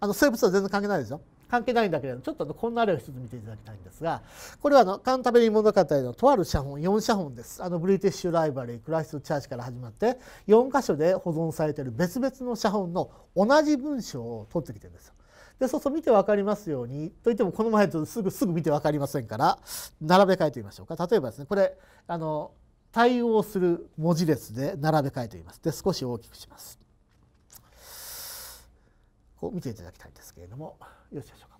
あの生物は全然関係ないですよ。関係ないんだけれどちょっとこんな例を一つ見ていただきたいんですがこれはあのカンタベリー物語のとある写本4写本ですあのブリティッシュ・ライバリークライスト・チャーチから始まって4箇所で保存されている別々の写本の同じ文章を取ってきてるんですよ。でそうそう見て分かりますようにといってもこの前とすぐすぐ見て分かりませんから並べ替えてみましょうか例えばですねこれあの対応する文字列で並べ替えてみますで少し大きくしますこう見ていただきたいんですけれども。よろしいでしょうか。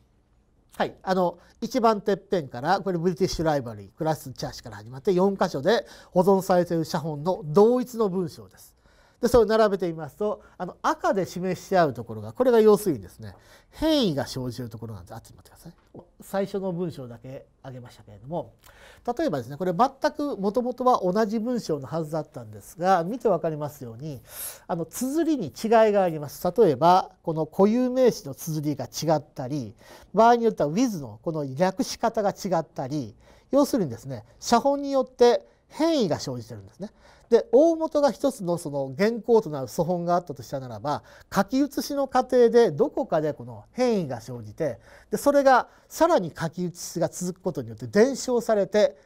はい、あの一番てっぺんからこれブリティッシュ・ライバリークラス・チャーシから始まって4箇所で保存されている写本の同一の文章です。でそれを並べてみますとあの赤で示し合うところがこれが要するにですね変異が生じるところなんですあっち待ってください最初の文章だけ挙げましたけれども例えばですねこれ全くもともとは同じ文章のはずだったんですが見て分かりますようにあの綴りに違いがあります例えばこの固有名詞の綴りが違ったり場合によっては with のこの略し方が違ったり要するにですね写本によって変異が生じてるんですね。で大元が一つのその原稿となる素本があったとしたならば書き写しの過程でどこかでこの変異が生じてでそれがさらに書き写しが続くことによって伝承されて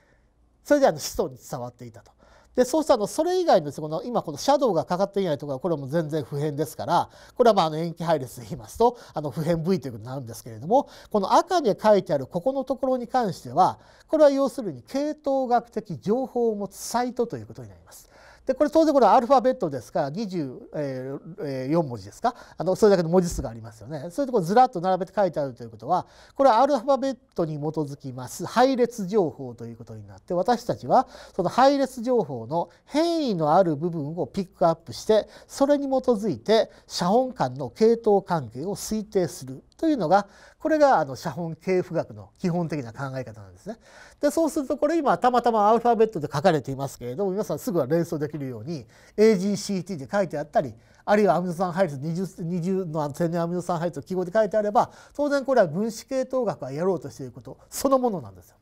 それであの子孫に伝わっていたと。でそうしたのそれ以外のこの今このシャドウがかかっていないところはこれも全然不変ですからこれはまああの塩基配列で言いますとあの不変位ということになるんですけれどもこの赤で書いてあるここのところに関してはこれは要するに系統学的情報を持つサイトということになります。でこれ当然これアルファベットですから24文字ですかあのそれだけの文字数がありますよね。そういうとこずらっと並べて書いてあるということはこれはアルファベットに基づきます配列情報ということになって私たちはその配列情報の変異のある部分をピックアップしてそれに基づいて写本間の系統関係を推定するというのがこれがあの写本系譜学の基本的な考え方なんですね。でそうするとこれ今たまたまアルファベットで書かれていますけれども皆さんすぐは連想できるように AGCT で書いてあったりあるいはアミノ酸配列 20, 20の天然アミノ酸配列の記号で書いてあれば当然これは分子系統学がやろうとしていることそのものなんですよ。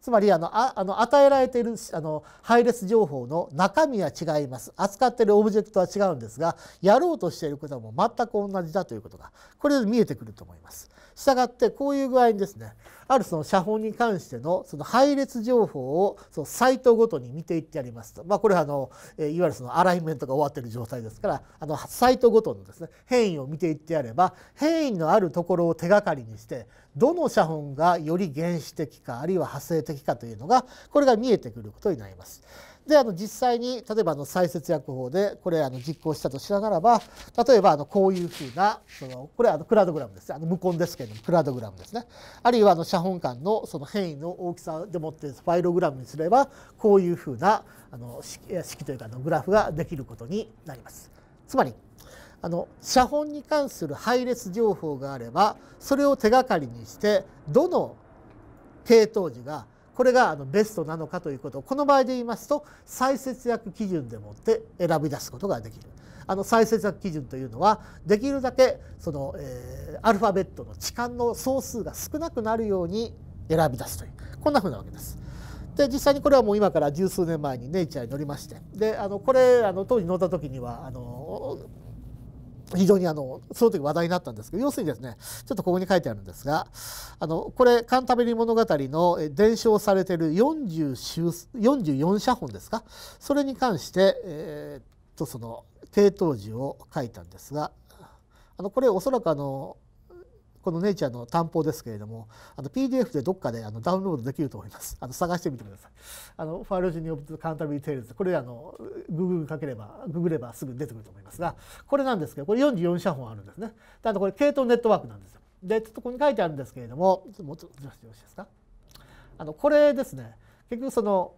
つまりあのああの与えられているあの配列情報の中身は違います扱っているオブジェクトは違うんですがやろうとしていることはもう全く同じだということがこれで見えてくると思います。したがってこういう具合にですねあるその写本に関してのその配列情報をそのサイトごとに見ていってやりますと、まあ、これはあのいわゆるそのアライメントが終わってる状態ですからあのサイトごとのですね変異を見ていってやれば変異のあるところを手がかりにしてどの写本がより原始的かあるいは派生的かというのがこれが見えてくることになります。であの実際に例えばの再節約法でこれあの実行したとしたならば例えばあのこういうふうなそのこれはあのクラウドグラムですあの無根ですけれどもクラウドグラムですねあるいはあの写本間のその変異の大きさでもってファイログラムにすればこういうふうなあの式というかのグラフができることになります。つまりあの写本に関する配列情報があればそれを手がかりにしてどの系統樹がこれがベストなのかということをこの場合で言いますと再節約基準でもって選び出すことができる。あの再節約基準というのはできるだけその、えー、アルファベットの置換の総数が少なくなるように選び出すというこんなふうなわけです。で実際にこれはもう今から十数年前にネイチャーに乗りましてであのこれあの当時乗った時にはあの非常にあのその時話題になったんですけど要するにですねちょっとここに書いてあるんですがあのこれ「カンタベリー物語」の伝承されている44写本ですかそれに関して、えー、っとその系統寺を書いたんですがあのこれおそらくあのこのネイチャーの担保ですけれども、あの PDF でどっかであのダウンロードできると思います。あの探してみてください。あのファイルジニオブズカウンタビリテールズ、これあのググかければググればすぐ出てくると思いますが、これなんですけど、これ44社本あるんですね。ただこれ系統ネットワークなんですよ。で、ちょっとここに書いてあるんですけれども、もうちょっとよろしいですか。あのこれですね。結局その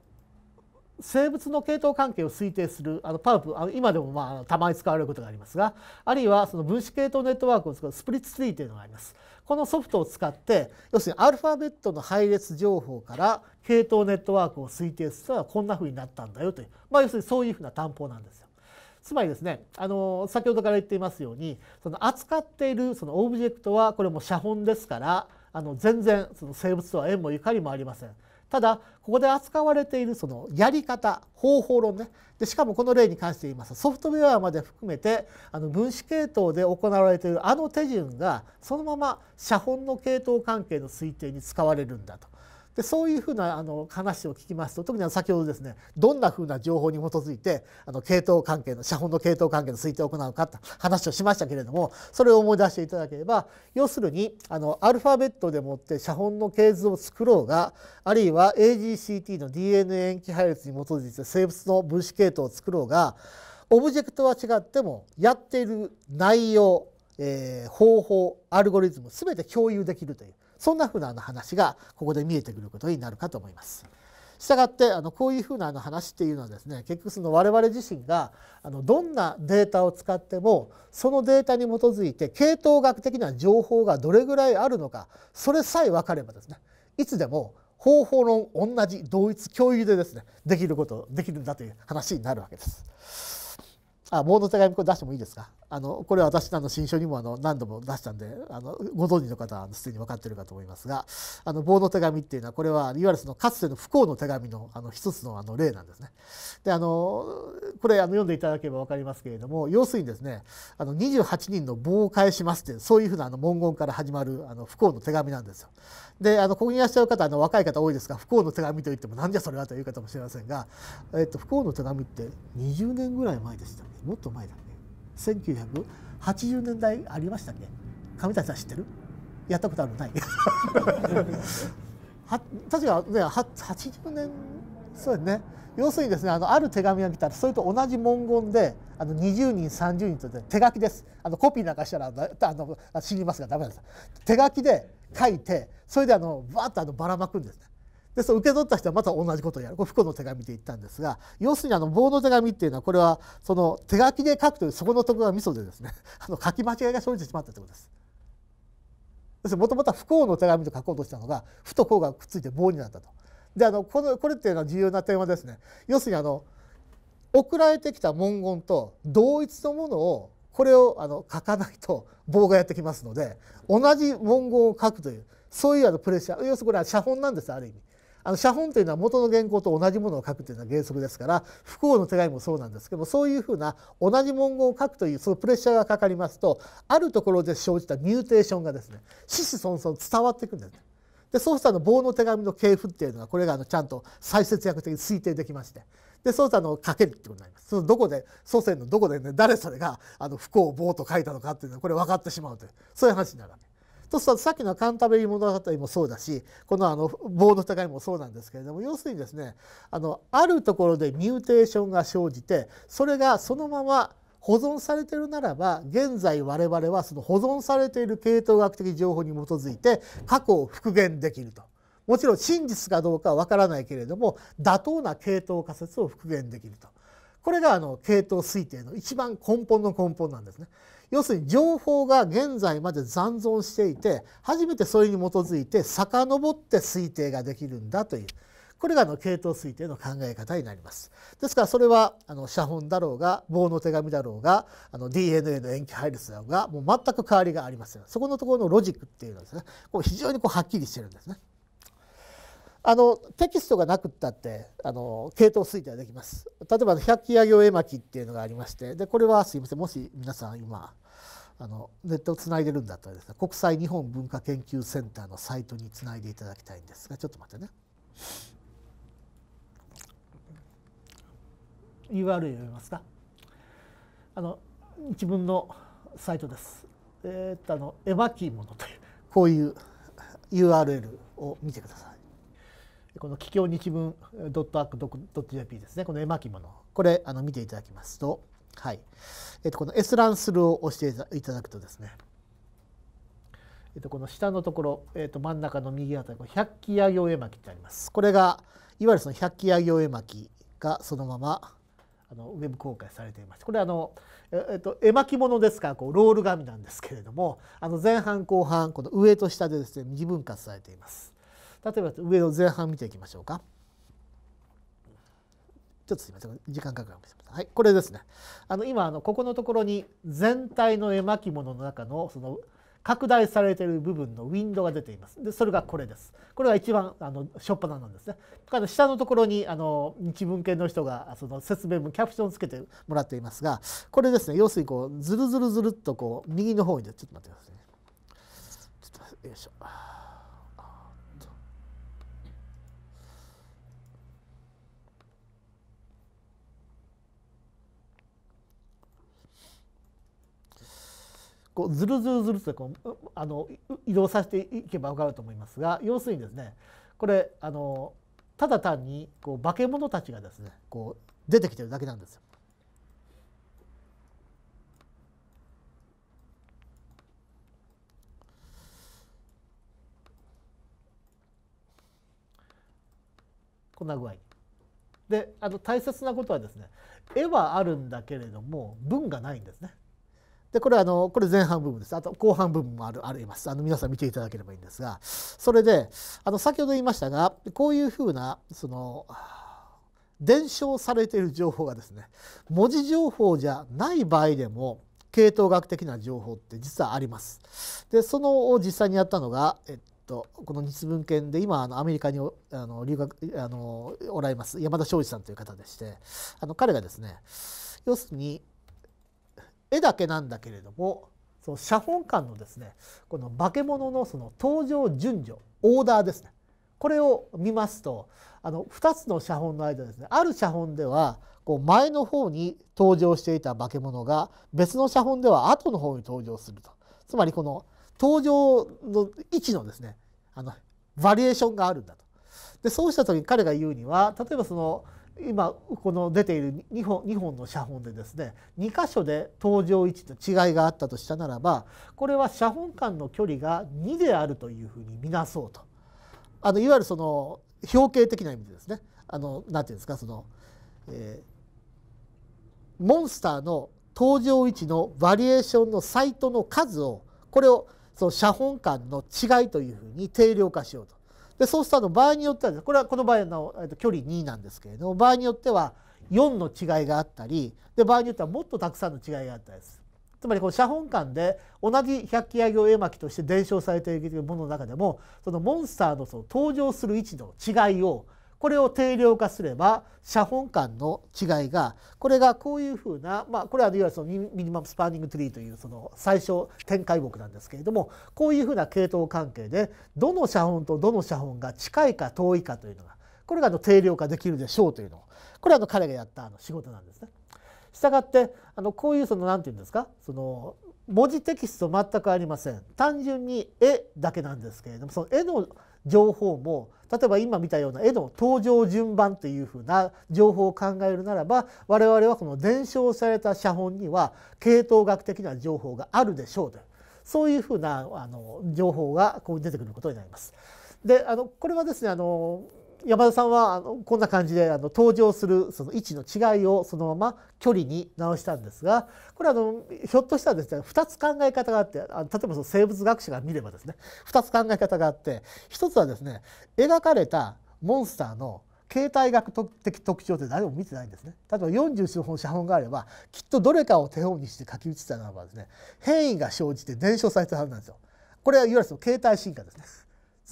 生物の系統関係を推定するあのパープあの今でもまあたまに使われることがありますがあるいはその分子系統ネットワークを使うスプリッツツリーというのがあります。このソフトを使って要するにアルファベットの配列情報から系統ネットワークを推定するのはこんなふうになったんだよという、まあ、要するにそういうふうな担保なんですよ。つまりですねあの先ほどから言っていますようにその扱っているそのオブジェクトはこれも写本ですからあの全然その生物とは縁もゆかりもありません。ただここで扱われているそのやり方方法論ねでしかもこの例に関して言いますとソフトウェアまで含めてあの分子系統で行われているあの手順がそのまま写本の系統関係の推定に使われるんだとでそういうふうなあの話を聞きますと特にあの先ほどですねどんなふうな情報に基づいてあの系統関係の写本の系統関係の推定を行うかって話をしましたけれどもそれを思い出していただければ要するにあのアルファベットでもって写本の系図を作ろうがあるいは AGCT の DNA 塩基配列に基づいて生物の分子系統を作ろうがオブジェクトは違ってもやっている内容、えー、方法アルゴリズム全て共有できるというそんなふうなあの話がここで見えてくることになるかと思います。したがってあのこういうふうなあの話っていうのはですね結局その我々自身があのどんなデータを使ってもそのデータに基づいて系統学的な情報がどれぐらいあるのかそれさえ分かればですねいつでも方法論同じ同一共有でですねできることできるんだという話になるわけです。あ、棒の手紙これ出してもいいですかあのこれは私の新書にもあの何度も出したんであのご存知の方はすでに分かってるかと思いますが「あの棒の手紙」っていうのはこれはいわゆるそのかつての不幸の手紙のあの一つのあの例なんですね。であのこれあの読んでいただければ分かりますけれども要するにですね「あの28人の棒を返します」ってそういうふうなあの文言から始まるあの不幸の手紙なんですよ。であのここにいらっしゃる方あの若い方多いですが不幸の手紙といっても何じゃそれはという方もしれませんが、えっと、不幸の手紙って20年ぐらい前でしたねもっと前だね。1980年代ありましたっけ上谷さん知ってるやったことあるない は確かね80年そうですね要するにですねあのある手紙が来たらそれと同じ文言であの20人30人と、ね、手書きですあのコピーなんかしたらあの死にますがダメなんです手書きで書いてそれであのバーッとあのばらまくんですねでその受け取った人はまた同じことをやるこれ不幸の手紙で言ったんですが要するにあの棒の手紙っていうのはこれはその手書きで書くというそこのところがミソでですね あの書き間違いが生じてしまったということです。ですもともとは不幸の手紙と書こうとしたのが不と幸がくっついて棒になったと。であのこのこれっていうのは重要な点はですね要するにあの送られてきた文言と同一のものをこれをあの書かないと棒がやってきますので同じ文言を書くというそういうあのプレッシャー要するにこれは写本なんですある意味。あの写本というのは元の原稿と同じものを書くというのは原則ですから不幸の手紙もそうなんですけどもそういうふうな同じ文言を書くというそのプレッシャーがかかりますとあるところで生じたミューテーションがですね死死孫孫伝わっていくんです、ね。でそうしたの棒の手紙の系譜っていうのはこれがあのちゃんと再節約的に推定できましてでそうすると書けるってことになります。そのどこで祖先のどこでね誰それがあの不幸棒と書いたのかっていうのはこれ分かってしまうというそういう話になるわけ。そうするとさっきのカンタベリー物語もそうだしこのあの棒の戦いもそうなんですけれども要するにですねあのあるところでミューテーションが生じてそれがそのまま保存されてるならば現在我々はその保存されている系統学的情報に基づいて過去を復元できると。もちろん真実かどうかは分からないけれども妥当な系統仮説を復元できるとこれがあの系統推定の一番根本の根本なんですね。要するに情報が現在まで残存していて初めてそれに基づいて遡って推定ができるんだというこれがあの系統推定の考え方になります。ですからそれはあの写本だろうが棒の手紙だろうがあの DNA の塩基配列だろうがもう全く変わりがありません。そこのところのロジックっていうのはですねこう非常にこうはっきりしてるんですね。あのテキストがなくったってあの系統推定はできます。例えば百鬼夜行絵巻っていうのがありましてでこれはすいませんもし皆さん今あのネットをつないでるんだったらですね国際日本文化研究センターのサイトにつないでいただきたいんですがちょっと待ってね URL 読みますかあの自分のサイトです。えー、っとあの絵巻キものというこういう URL を見てください。この企業日文 .ac.jp ですねこの絵巻物これあの見ていただきますとはいえー、とこの閲覧するを押していただくとですね、えー、とこの下のところ、えー、と真ん中の右あたり百鬼夜行絵巻ってあります。これがいわゆるその百鬼夜行絵巻がそのままあのウェブ公開されていましこれあの、えっと、絵巻物ですからこうロール紙なんですけれどもあの前半後半この上と下でですね二分割されています。例えば上の前半見ていきましょうか。ちょっとすみません時間かかるかもしれません。はいこれですね。あの今あのここのところに全体の絵巻物の中のその拡大されている部分のウィンドウが出ています。でそれがこれです。これが一番あの初っ端なんですね。だから下のところにあの日文系の人がその説明文キャプションをつけてもらっていますがこれですね要するにこうずるずるずるっとこう右の方にちょっと待ってくださいね。ちょっとよいしょ。こうずるずるずるとこうあの移動させていけば分かると思いますが要するにですねこれあのただ単にこう化け物たちがですねこう出てきてるだけなんですよ。こんな具合であの大切なことはですね絵はあるんだけれども文がないんですね。でこれはあのこれ前半部分ですあと後半部分もあるありますあの皆さん見ていただければいいんですがそれであの先ほど言いましたがこういうふうなその伝承されている情報がですね文字情報じゃない場合でも系統学的な情報って実はあります。でそのを実際にやったのが、えっと、この日文研で今あのアメリカにあの留学あのおられます山田庄司さんという方でしてあの彼がですね要するに絵だけなんだけれどもその写本館のですねこの化け物のその登場順序オーダーですねこれを見ますとあの2つの写本の間ですねある写本ではこう前の方に登場していた化け物が別の写本では後の方に登場するとつまりこの登場の位置のですねあのバリエーションがあるんだと。でそうした時に彼が言うには例えばその今この出ている2本 ,2 本の写本でですね2箇所で登場位置と違いがあったとしたならばこれは写本間の距離が2であるというふうに見なそうとあのいわゆるその表形的な意味でですねあのなんていうんですかその、えー、モンスターの登場位置のバリエーションのサイトの数をこれをその写本間の違いというふうに定量化しようと。でそうすると場合によってはこれはこの場合の距離2なんですけれども場合によっては4の違いがあったりで場合によってはもっとたくさんの違いがあったりすつまりこの写本館で同じ百鬼夜行絵巻として伝承されているものの中でもそのモンスターのその登場する位置の違いをこれを定量化すれば写本間の違いがこれがこういうふうな、まあ、これはいわゆるそのミニマムスパーニングツリーというその最小展開木なんですけれどもこういうふうな系統関係でどの写本とどの写本が近いか遠いかというのがこれがあの定量化できるでしょうというのをこれはあの彼がやったあの仕事なんですね。したがってあのこういうその何て言うんですかその文字テキスト全くありません単純に絵だけなんですけれどもその絵の情報も例えば今見たような絵の登場順番というふうな情報を考えるならば我々はこの伝承された写本には系統学的な情報があるでしょうとそういうふうなあの情報がこう出てくることになります。であのこれはですねあの山田さんはあのこんな感じであの登場するその位置の違いをそのまま距離に直したんですがこれあのひょっとしたらですね2つ考え方があってあの例えばその生物学者が見ればですね2つ考え方があって1つはですね描かれたモンスターの形態学的特徴って誰も見てないんですね例えば44本写本があればきっとどれかを手本にして書き写したならばですね変異が生じて伝承されたはずなんですよ。これはいわゆるその形態進化ですね。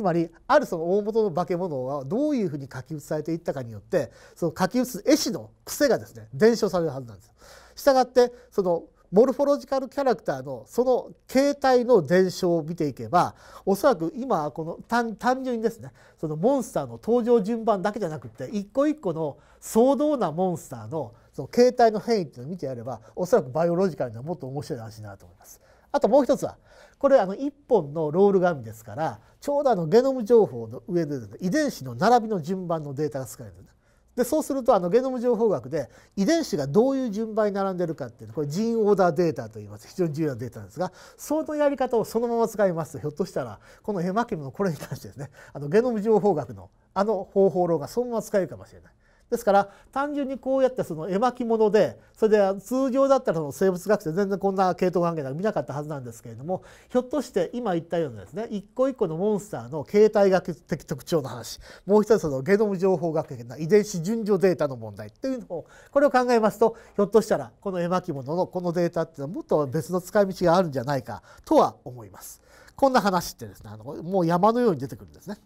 つまりあるその大元の化け物はどういうふうに書き写されていったかによってその書き写す絵師の癖がですね伝承されるはずなんです。したがってそのモルフォロジカルキャラクターのその形態の伝承を見ていけばおそらく今この単単純にですねそのモンスターの登場順番だけじゃなくて一個一個の騒動なモンスターのその形態の変異っていうのを見てやればおそらくバイオロジカルにはもっと面白い話になると思います。あともう一つはこれあの1本のロール紙ですからちょうどあのゲノム情報の上で、ね、遺伝子の並びの順番のデータが使えるんででそうするとあのゲノム情報学で遺伝子がどういう順番に並んでるかっていうこれジーンオーダーデータといいます非常に重要なデータなんですがそのやり方をそのまま使いますとひょっとしたらこのヘマキムのこれに関してですねあのゲノム情報学のあの方法論がそのまま使えるかもしれない。ですから単純にこうやってその絵巻物でそれで通常だったらその生物学者全然こんな系統関係なん見なかったはずなんですけれどもひょっとして今言ったようなですね一個一個のモンスターの形態学的特徴の話もう一つそのゲノム情報学的な遺伝子順序データの問題っていうのをこれを考えますとひょっとしたらこの絵巻物のこのデータっていうのはもっと別の使い道があるんじゃないかとは思います。こんな話ってですねあのもう山のように出てくるんですね。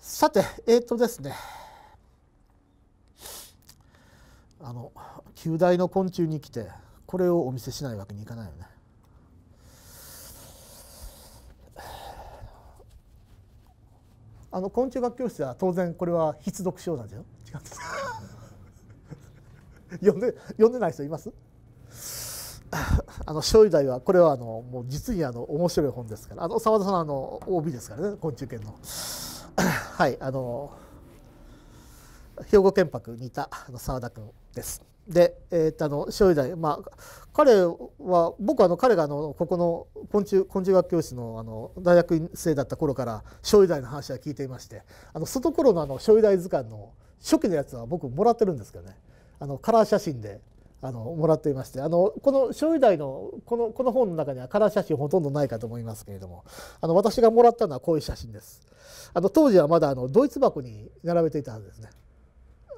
さてえっ、ー、とですねあの旧大の昆虫に来てこれをお見せしないわけにいかないよね。あの昆虫学教室は当然これは必読書なんですよ。違う読んで読んでない人いますあの小以大はこれはあのもう実にあの面白い本ですからあの澤田さんの OB ですからね昆虫研のはいあの兵庫県博にいた澤田君です。で、えー、っとあの油大、まあ彼は僕はあの彼があのここの昆虫昆虫学教室のあの大学院生だった頃から醤油大の話は聞いていましてあの外頃のあの醤油大図鑑の初期のやつは僕もらってるんですけどねあのカラー写真であのもらっていましてあのこの醤油台のこのこの本の中にはカラー写真ほとんどないかと思いますけれどもあの私がもらったのはこういう写真です。あの当時はまだあのドイツ箱に並べていたはずですね。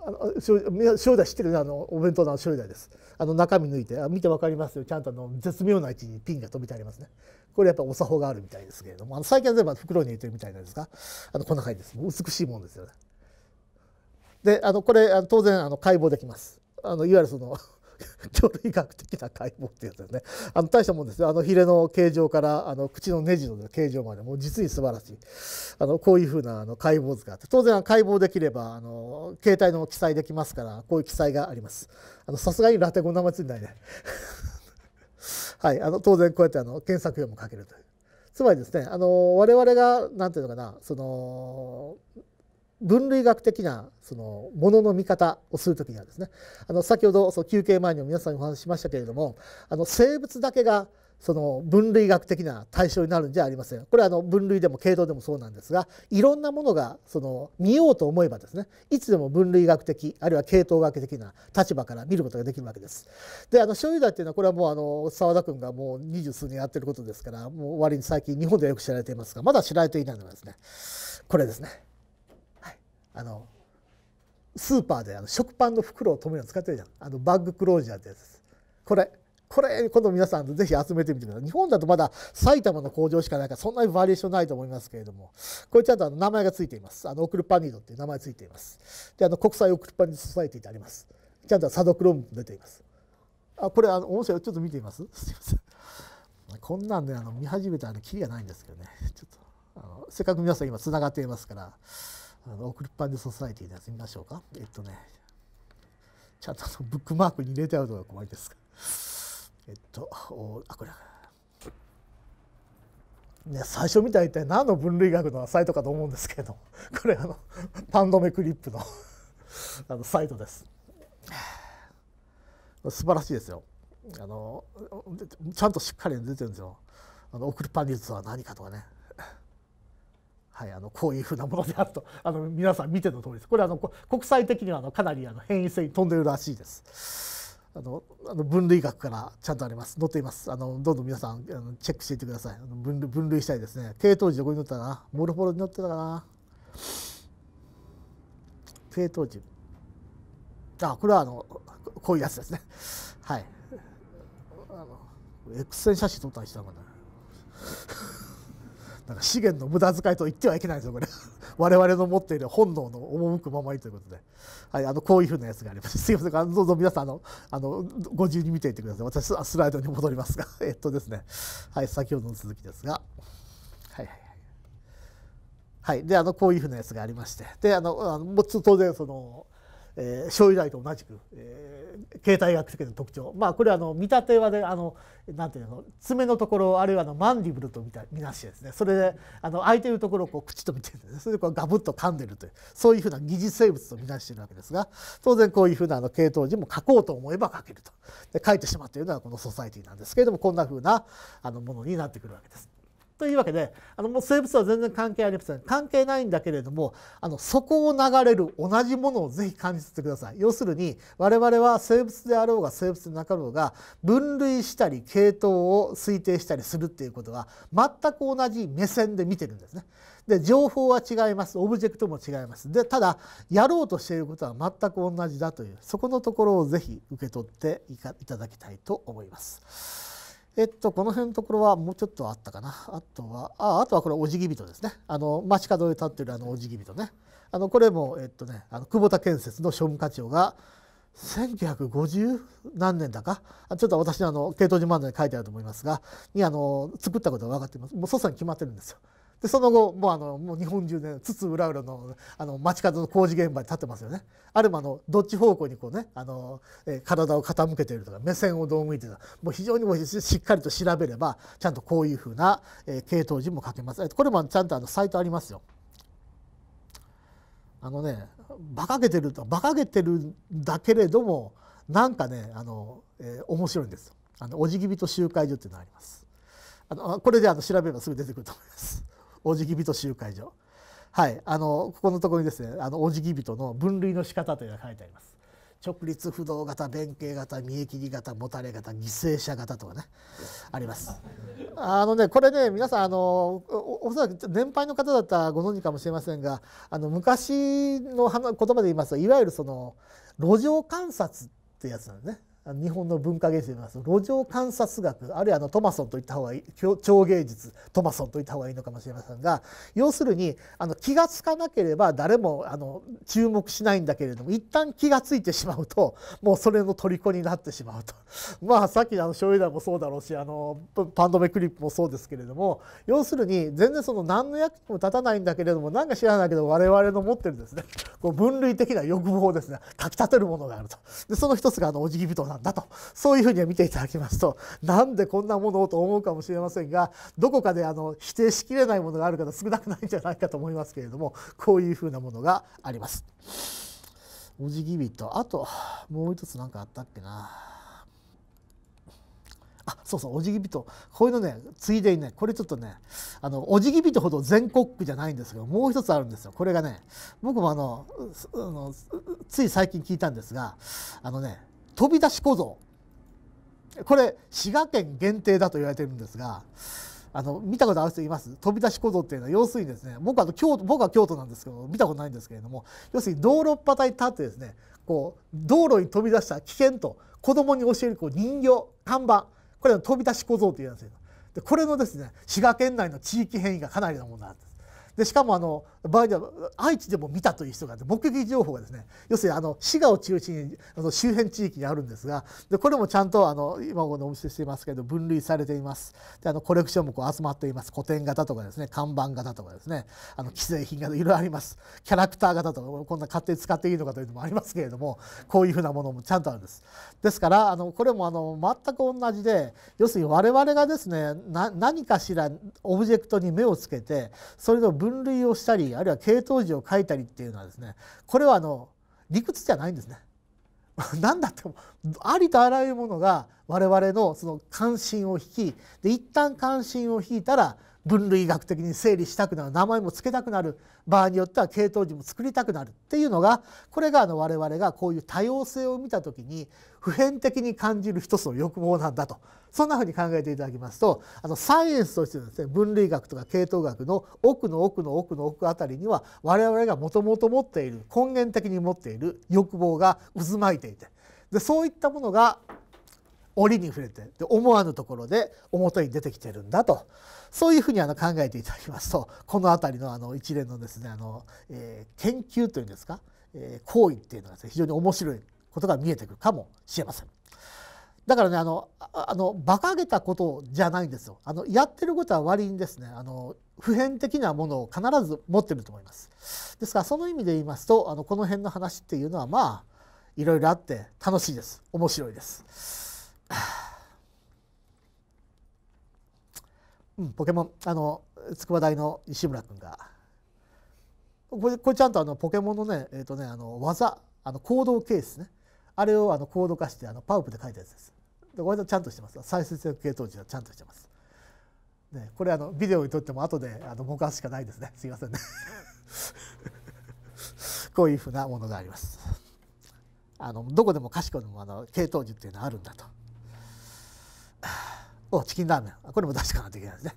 あの正代知ってるあのお弁当の正代ですあの中身抜いてあ見て分かりますよちゃんとあの絶妙な位置にピンが飛びてありますねこれやっぱお作法があるみたいですけれどもあの最近は全部袋に入れてるみたいなんですがあのこんな感じです美しいものですよねであのこれあの当然あの解剖できますあのいわゆるその鳥 類学的な解剖ってやつですねあの大したもんですよあのヒレの形状からあの口のネジの形状までもう実に素晴らしいあのこういうふうなあの解剖図があって当然解剖できればあの携帯の記載できますからこういう記載がありますさすがにラテ語な前ついないね はいあの当然こうやってあの検索用もかけるというつまりですねあの我々が何て言うのかなその分類学的なそのものの見方をする時にはですねあの先ほどその休憩前にも皆さんにお話ししましたけれどもあの生物だけがその分類学的な対象になるんじゃありませんこれはあの分類でも系統でもそうなんですがいろんなものがその見ようと思えばですねいつでも分類学的あるいは系統学的な立場から見ることができるわけです。であの醤油だっていうのはこれはもうあの澤田君がもう二十数年やってることですからもう割に最近日本ではよく知られていますがまだ知られていないのがですねこれですね。あのスーパーであの食パンの袋を留めるの使ってるじゃんあのバッグクロージャーってやつですこれこれ今度皆さんぜひ集めてみてください日本だとまだ埼玉の工場しかないからそんなにバリエーションないと思いますけれどもこれちゃんとあの名前が付いていますあのオクルパニードっていう名前付いていますであの国際オクルパニードソサイティってありますちゃんとサドクローム出ていますあこれあの面白いちょっと見てみますすいませんこんなんで、ね、あの見始めたらキリがないんですけどねちょっとあのせっかく皆さん今つながっていますからあの、送りっぱでソサイティのやつ見ましょうか。えっとね、ちゃんとブックマークに入れてあるのが怖いですえっと、おあ、これ。ね、最初見たら一体何の分類学のサイトかと思うんですけどこれあのパンドメクリップのあのサイトです。素晴らしいですよあのちゃんとしっかり出てるんですよ。あの送りパニーズは何かとかねはい、あのこういうふうなものであると あの皆さん見ての通りですこれあの国際的にはあのかなりあの変異性に飛んでるらしいです。あのあの分類学からちゃんとあります載っていますあのどんどん皆さんあのチェックしていってください分類分類したいですね系統時どこに載ったかなモルフォロに載ってたかな系統樹あこれはあのこういうやつですねはいあの X 線写真撮ったりしたのかななんか資源の無駄遣いと言ってはいけないですよこれ 我々の持っている本能の赴くままにということで、はい、あのこういうふうなやつがあります すいませんどうぞ皆さんあのあのご自由に見ていてください私スライドに戻りますが えっとですね、はい、先ほどの続きですが。はいはいはい、であのこういうふうなやつがありましてであのあのもうちょっと当然そのえー、醤油台と同じく、えー、携帯学的の特徴まあこれはあの見立てはであのなんていうの爪のところあるいはのマンディブルとみた見なしてですねそれであの空いてるところをこう口と見てる、ね、それでこうガブッと噛んでるというそういうふうな疑似生物と見なしているわけですが当然こういうふうなあの系統人も書こうと思えば書けるとで書いてしまっているのはこのソサイティなんですけれどもこんなふうなあのものになってくるわけです。というわけであのもう生物は全然関係ありません関係ないんだけれどもあのそこを流れる同じものをぜひ感じてください要するに我々は生物であろうが生物でなかろうが分類したり系統を推定したりするっていうことは全く同じ目線で見てるんですね。で情報は違いますオブジェクトも違いますでただやろうとしていることは全く同じだというそこのところをぜひ受け取っていただきたいと思います。えっと、この辺のところはもうちょっとあったかな。あとは、ああとはこれ、おじぎ人ですね。あの、街角で立ってるあのおじぎ人ね。あの、これも、えっとね、あの久保田建設の商務課長が、1950何年だかちょっと私のあの系統自慢で書いてあると思いますがにあの作ったことが分かっていますもう祖先決まってるんですよ。でその後もうあのもう日本中で津々浦々のあの街角の工事現場に立ってますよねあるもあのどっち方向にこうねあの、え体を傾けているとか目線をどう向いてるとかもう非常にもしっかりと調べればちゃんとこういうふうな、え系統字も書けますこれもちゃんとあのサイトありますよ。あのね馬鹿げてると馬鹿げてるんだけれどもなんかねあの、えー、面白いんですよ。あのお辞儀びと集会所っていうのがあります。あのこれであの調べればすぐ出てくると思います。おじぎ人集会所はいあのここのところにですねあのおじぎ人の分類の仕方というのが書いてあります直立不動型弁慶型三重切り型もたれ型犠牲者型とかねありますあのねこれね皆さんあのおそらく年配の方だったらご存知かもしれませんがあの昔の言葉で言いますといわゆるその路上観察ってやつなんですね日本の文化芸術ますと路上観察学あるいはあのトマソンといった方がいい超芸術トマソンといった方がいいのかもしれませんが要するにあの気が付かなければ誰もあの注目しないんだけれども一旦気が付いてしまうともうそれの虜になってしまうと まあさっきのあの醤油弾もそうだろうしあのパンドメクリップもそうですけれども要するに全然その何の役にも立たないんだけれども何か知らないけど我々の持ってるですねこう分類的な欲望ですねかきたてるものがあると。でその一つがあのおじぎ人なんんだとそういうふうに見ていただきますとなんでこんなものをと思うかもしれませんがどこかであの否定しきれないものがある方少なくないんじゃないかと思いますけれどもこういうふうなものがあります。お辞儀人あともう一つ何かあったっけなあそうそうお辞儀人こういうのねついでにねこれちょっとねあのお辞儀人ほど全国区じゃないんですけどもう一つあるんですよこれがね僕もあのあのつい最近聞いたんですがあのね飛び出し小僧これ滋賀県限定だと言われてるんですがあの見たことある人います飛び出し小僧っていうのは要するにですね僕あの京僕は京都なんですけど見たことないんですけれども要するに道路っ端に立ってですねこう道路に飛び出した危険と子供に教えるこう人形看板これは飛び出し小僧ていうんですよ。でこれのですね滋賀県内の地域変異がかなりのものなんです。でしかもあの場合では愛知でも見たという人が、目撃情報がですね要するにあの滋賀を中心にあの周辺地域にあるんですがでこれもちゃんとあの今のお見せしていますけど分類されていますであのコレクションもこう集まっています古典型とかですね看板型とかですねあの既製品がいろいろありますキャラクター型とかこんな勝手に使っていいのかというのもありますけれどもこういうふうなものもちゃんとあるんです。ですからあのこれもあの全く同じで要するに我々がですね何かしらオブジェクトに目をつけてそれの分分類をしたりあるいは系統図を書いたりっていうのはですねこれはあの理屈じゃないんですね。何 だってもありとあらゆるものが我々のその関心を引きで一旦関心を引いたら分類学的に整理したくなる名前も付けたくなる場合によっては系統樹も作りたくなるっていうのがこれがあの我々がこういう多様性を見た時に普遍的に感じる一つの欲望なんだとそんなふうに考えていただきますとあのサイエンスとしてですね分類学とか系統学の奥の奥の奥の奥あたりには我々がもともと持っている根源的に持っている欲望が渦巻いていてでそういったものが折に触れてで思わぬところで表に出てきてるんだとそういうふうにあの考えていただきますとこの辺りのあの一連のですねあの、えー、研究というんですか、えー、行為っていうのが、ね、非常に面白いことが見えてくるかもしれません。だからねあのあの馬鹿げたことじゃないんですよあのやってることは割にですねあの普遍的なものを必ず持ってると思いますですからその意味で言いますとあのこの辺の話っていうのはまあいろいろあって楽しいです面白いです。うん、ポケモンあの筑波大の石村君がこれこれちゃんとあのポケモンのね,、えーとねあの技あの行動ケースねあれをあのコード化してあのパウプで書いたやつです。でこれちゃんとしてます。再生性系統値はちゃんとしてます。ね、これあのビデオに撮っても後であのかすしかないですね。すいませんね。こういうふうなものがあります。あのどこでもかしこでもあの系統値っていうのはあるんだと。おチキンラーメンこれも出していかないといけないですね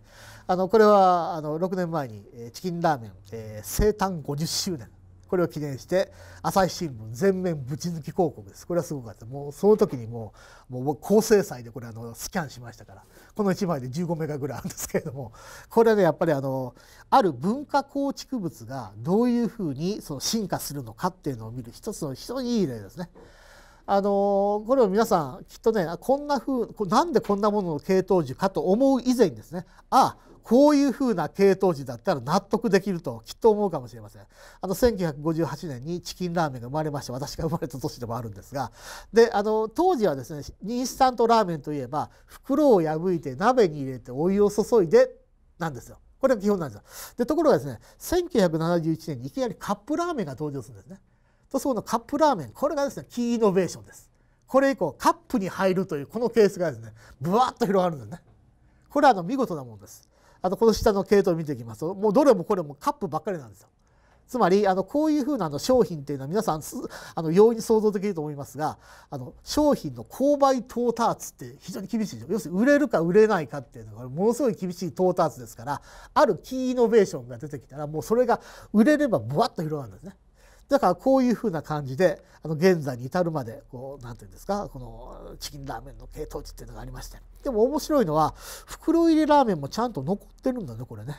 あのこれはあの6年前にチキンラーメン、えー、生誕50周年これを記念して朝日新聞全面ぶち抜き広告ですこれはすごかったもうその時にもうもう高精細でこれあのスキャンしましたからこの1枚で15メガぐらいあるんですけれどもこれはねやっぱりあのある文化構築物がどういうふうにその進化するのかっていうのを見る一つの非常にいい例ですね。あのこれを皆さんきっとねこんなふうなんでこんなものの系統樹かと思う以前にですねああこういうふうな系統樹だったら納得できるときっと思うかもしれません。あの1958年にチキンラーメンが生まれまして私が生まれた年でもあるんですがであの当時はですねインスタントラーメンといえば袋を破いて鍋に入れてお湯を注いでなんですよ。これが基本なんですよ。でところがですね1971年にいきなりカップラーメンが登場するんですね。塗装のカップラーメンこれがですねキーイノベーションですこれ以降カップに入るというこのケースがですねぶわっと広がるんですねこれはあの見事なものですあと、この下の系統を見ていきますともうどれもこれもカップばっかりなんですよつまりあのこういうふうなあの商品っていうのは皆さんすあの容易に想像できると思いますがあの商品の購買到達って非常に厳しいでしょ。要するに売れるか売れないかっていうのがものすごい厳しい到達ですからあるキーイノベーションが出てきたらもうそれが売れればぶわっと広がるんですね。だからこういうふうな感じであの現在に至るまでこう何て言うんですかこのチキンラーメンの系統値っていうのがありましてでも面白いのは袋入りラーメンもちゃんと残ってるんだねこれね。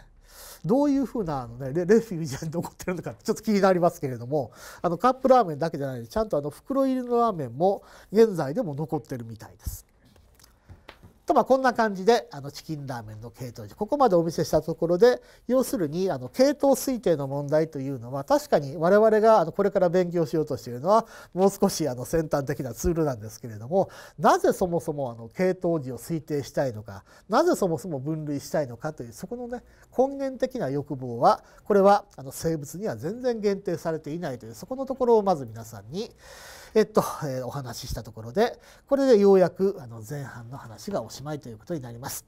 どういうふうなあの、ね、レレフィージャに残ってるのかちょっと気になりますけれどもあのカップラーメンだけじゃないでちゃんとあの袋入りのラーメンも現在でも残ってるみたいです。とまあこんな感じであのチキンラーメンの系統ここまでお見せしたところで要するにあの系統推定の問題というのは確かに我々があのこれから勉強しようとしているのはもう少しあの先端的なツールなんですけれどもなぜそもそもあの系統時を推定したいのかなぜそもそも分類したいのかというそこのね根源的な欲望はこれはあの生物には全然限定されていないというそこのところをまず皆さんにえっと、えー、お話ししたところでこれでようやくあの前半の話がおしまいということになります。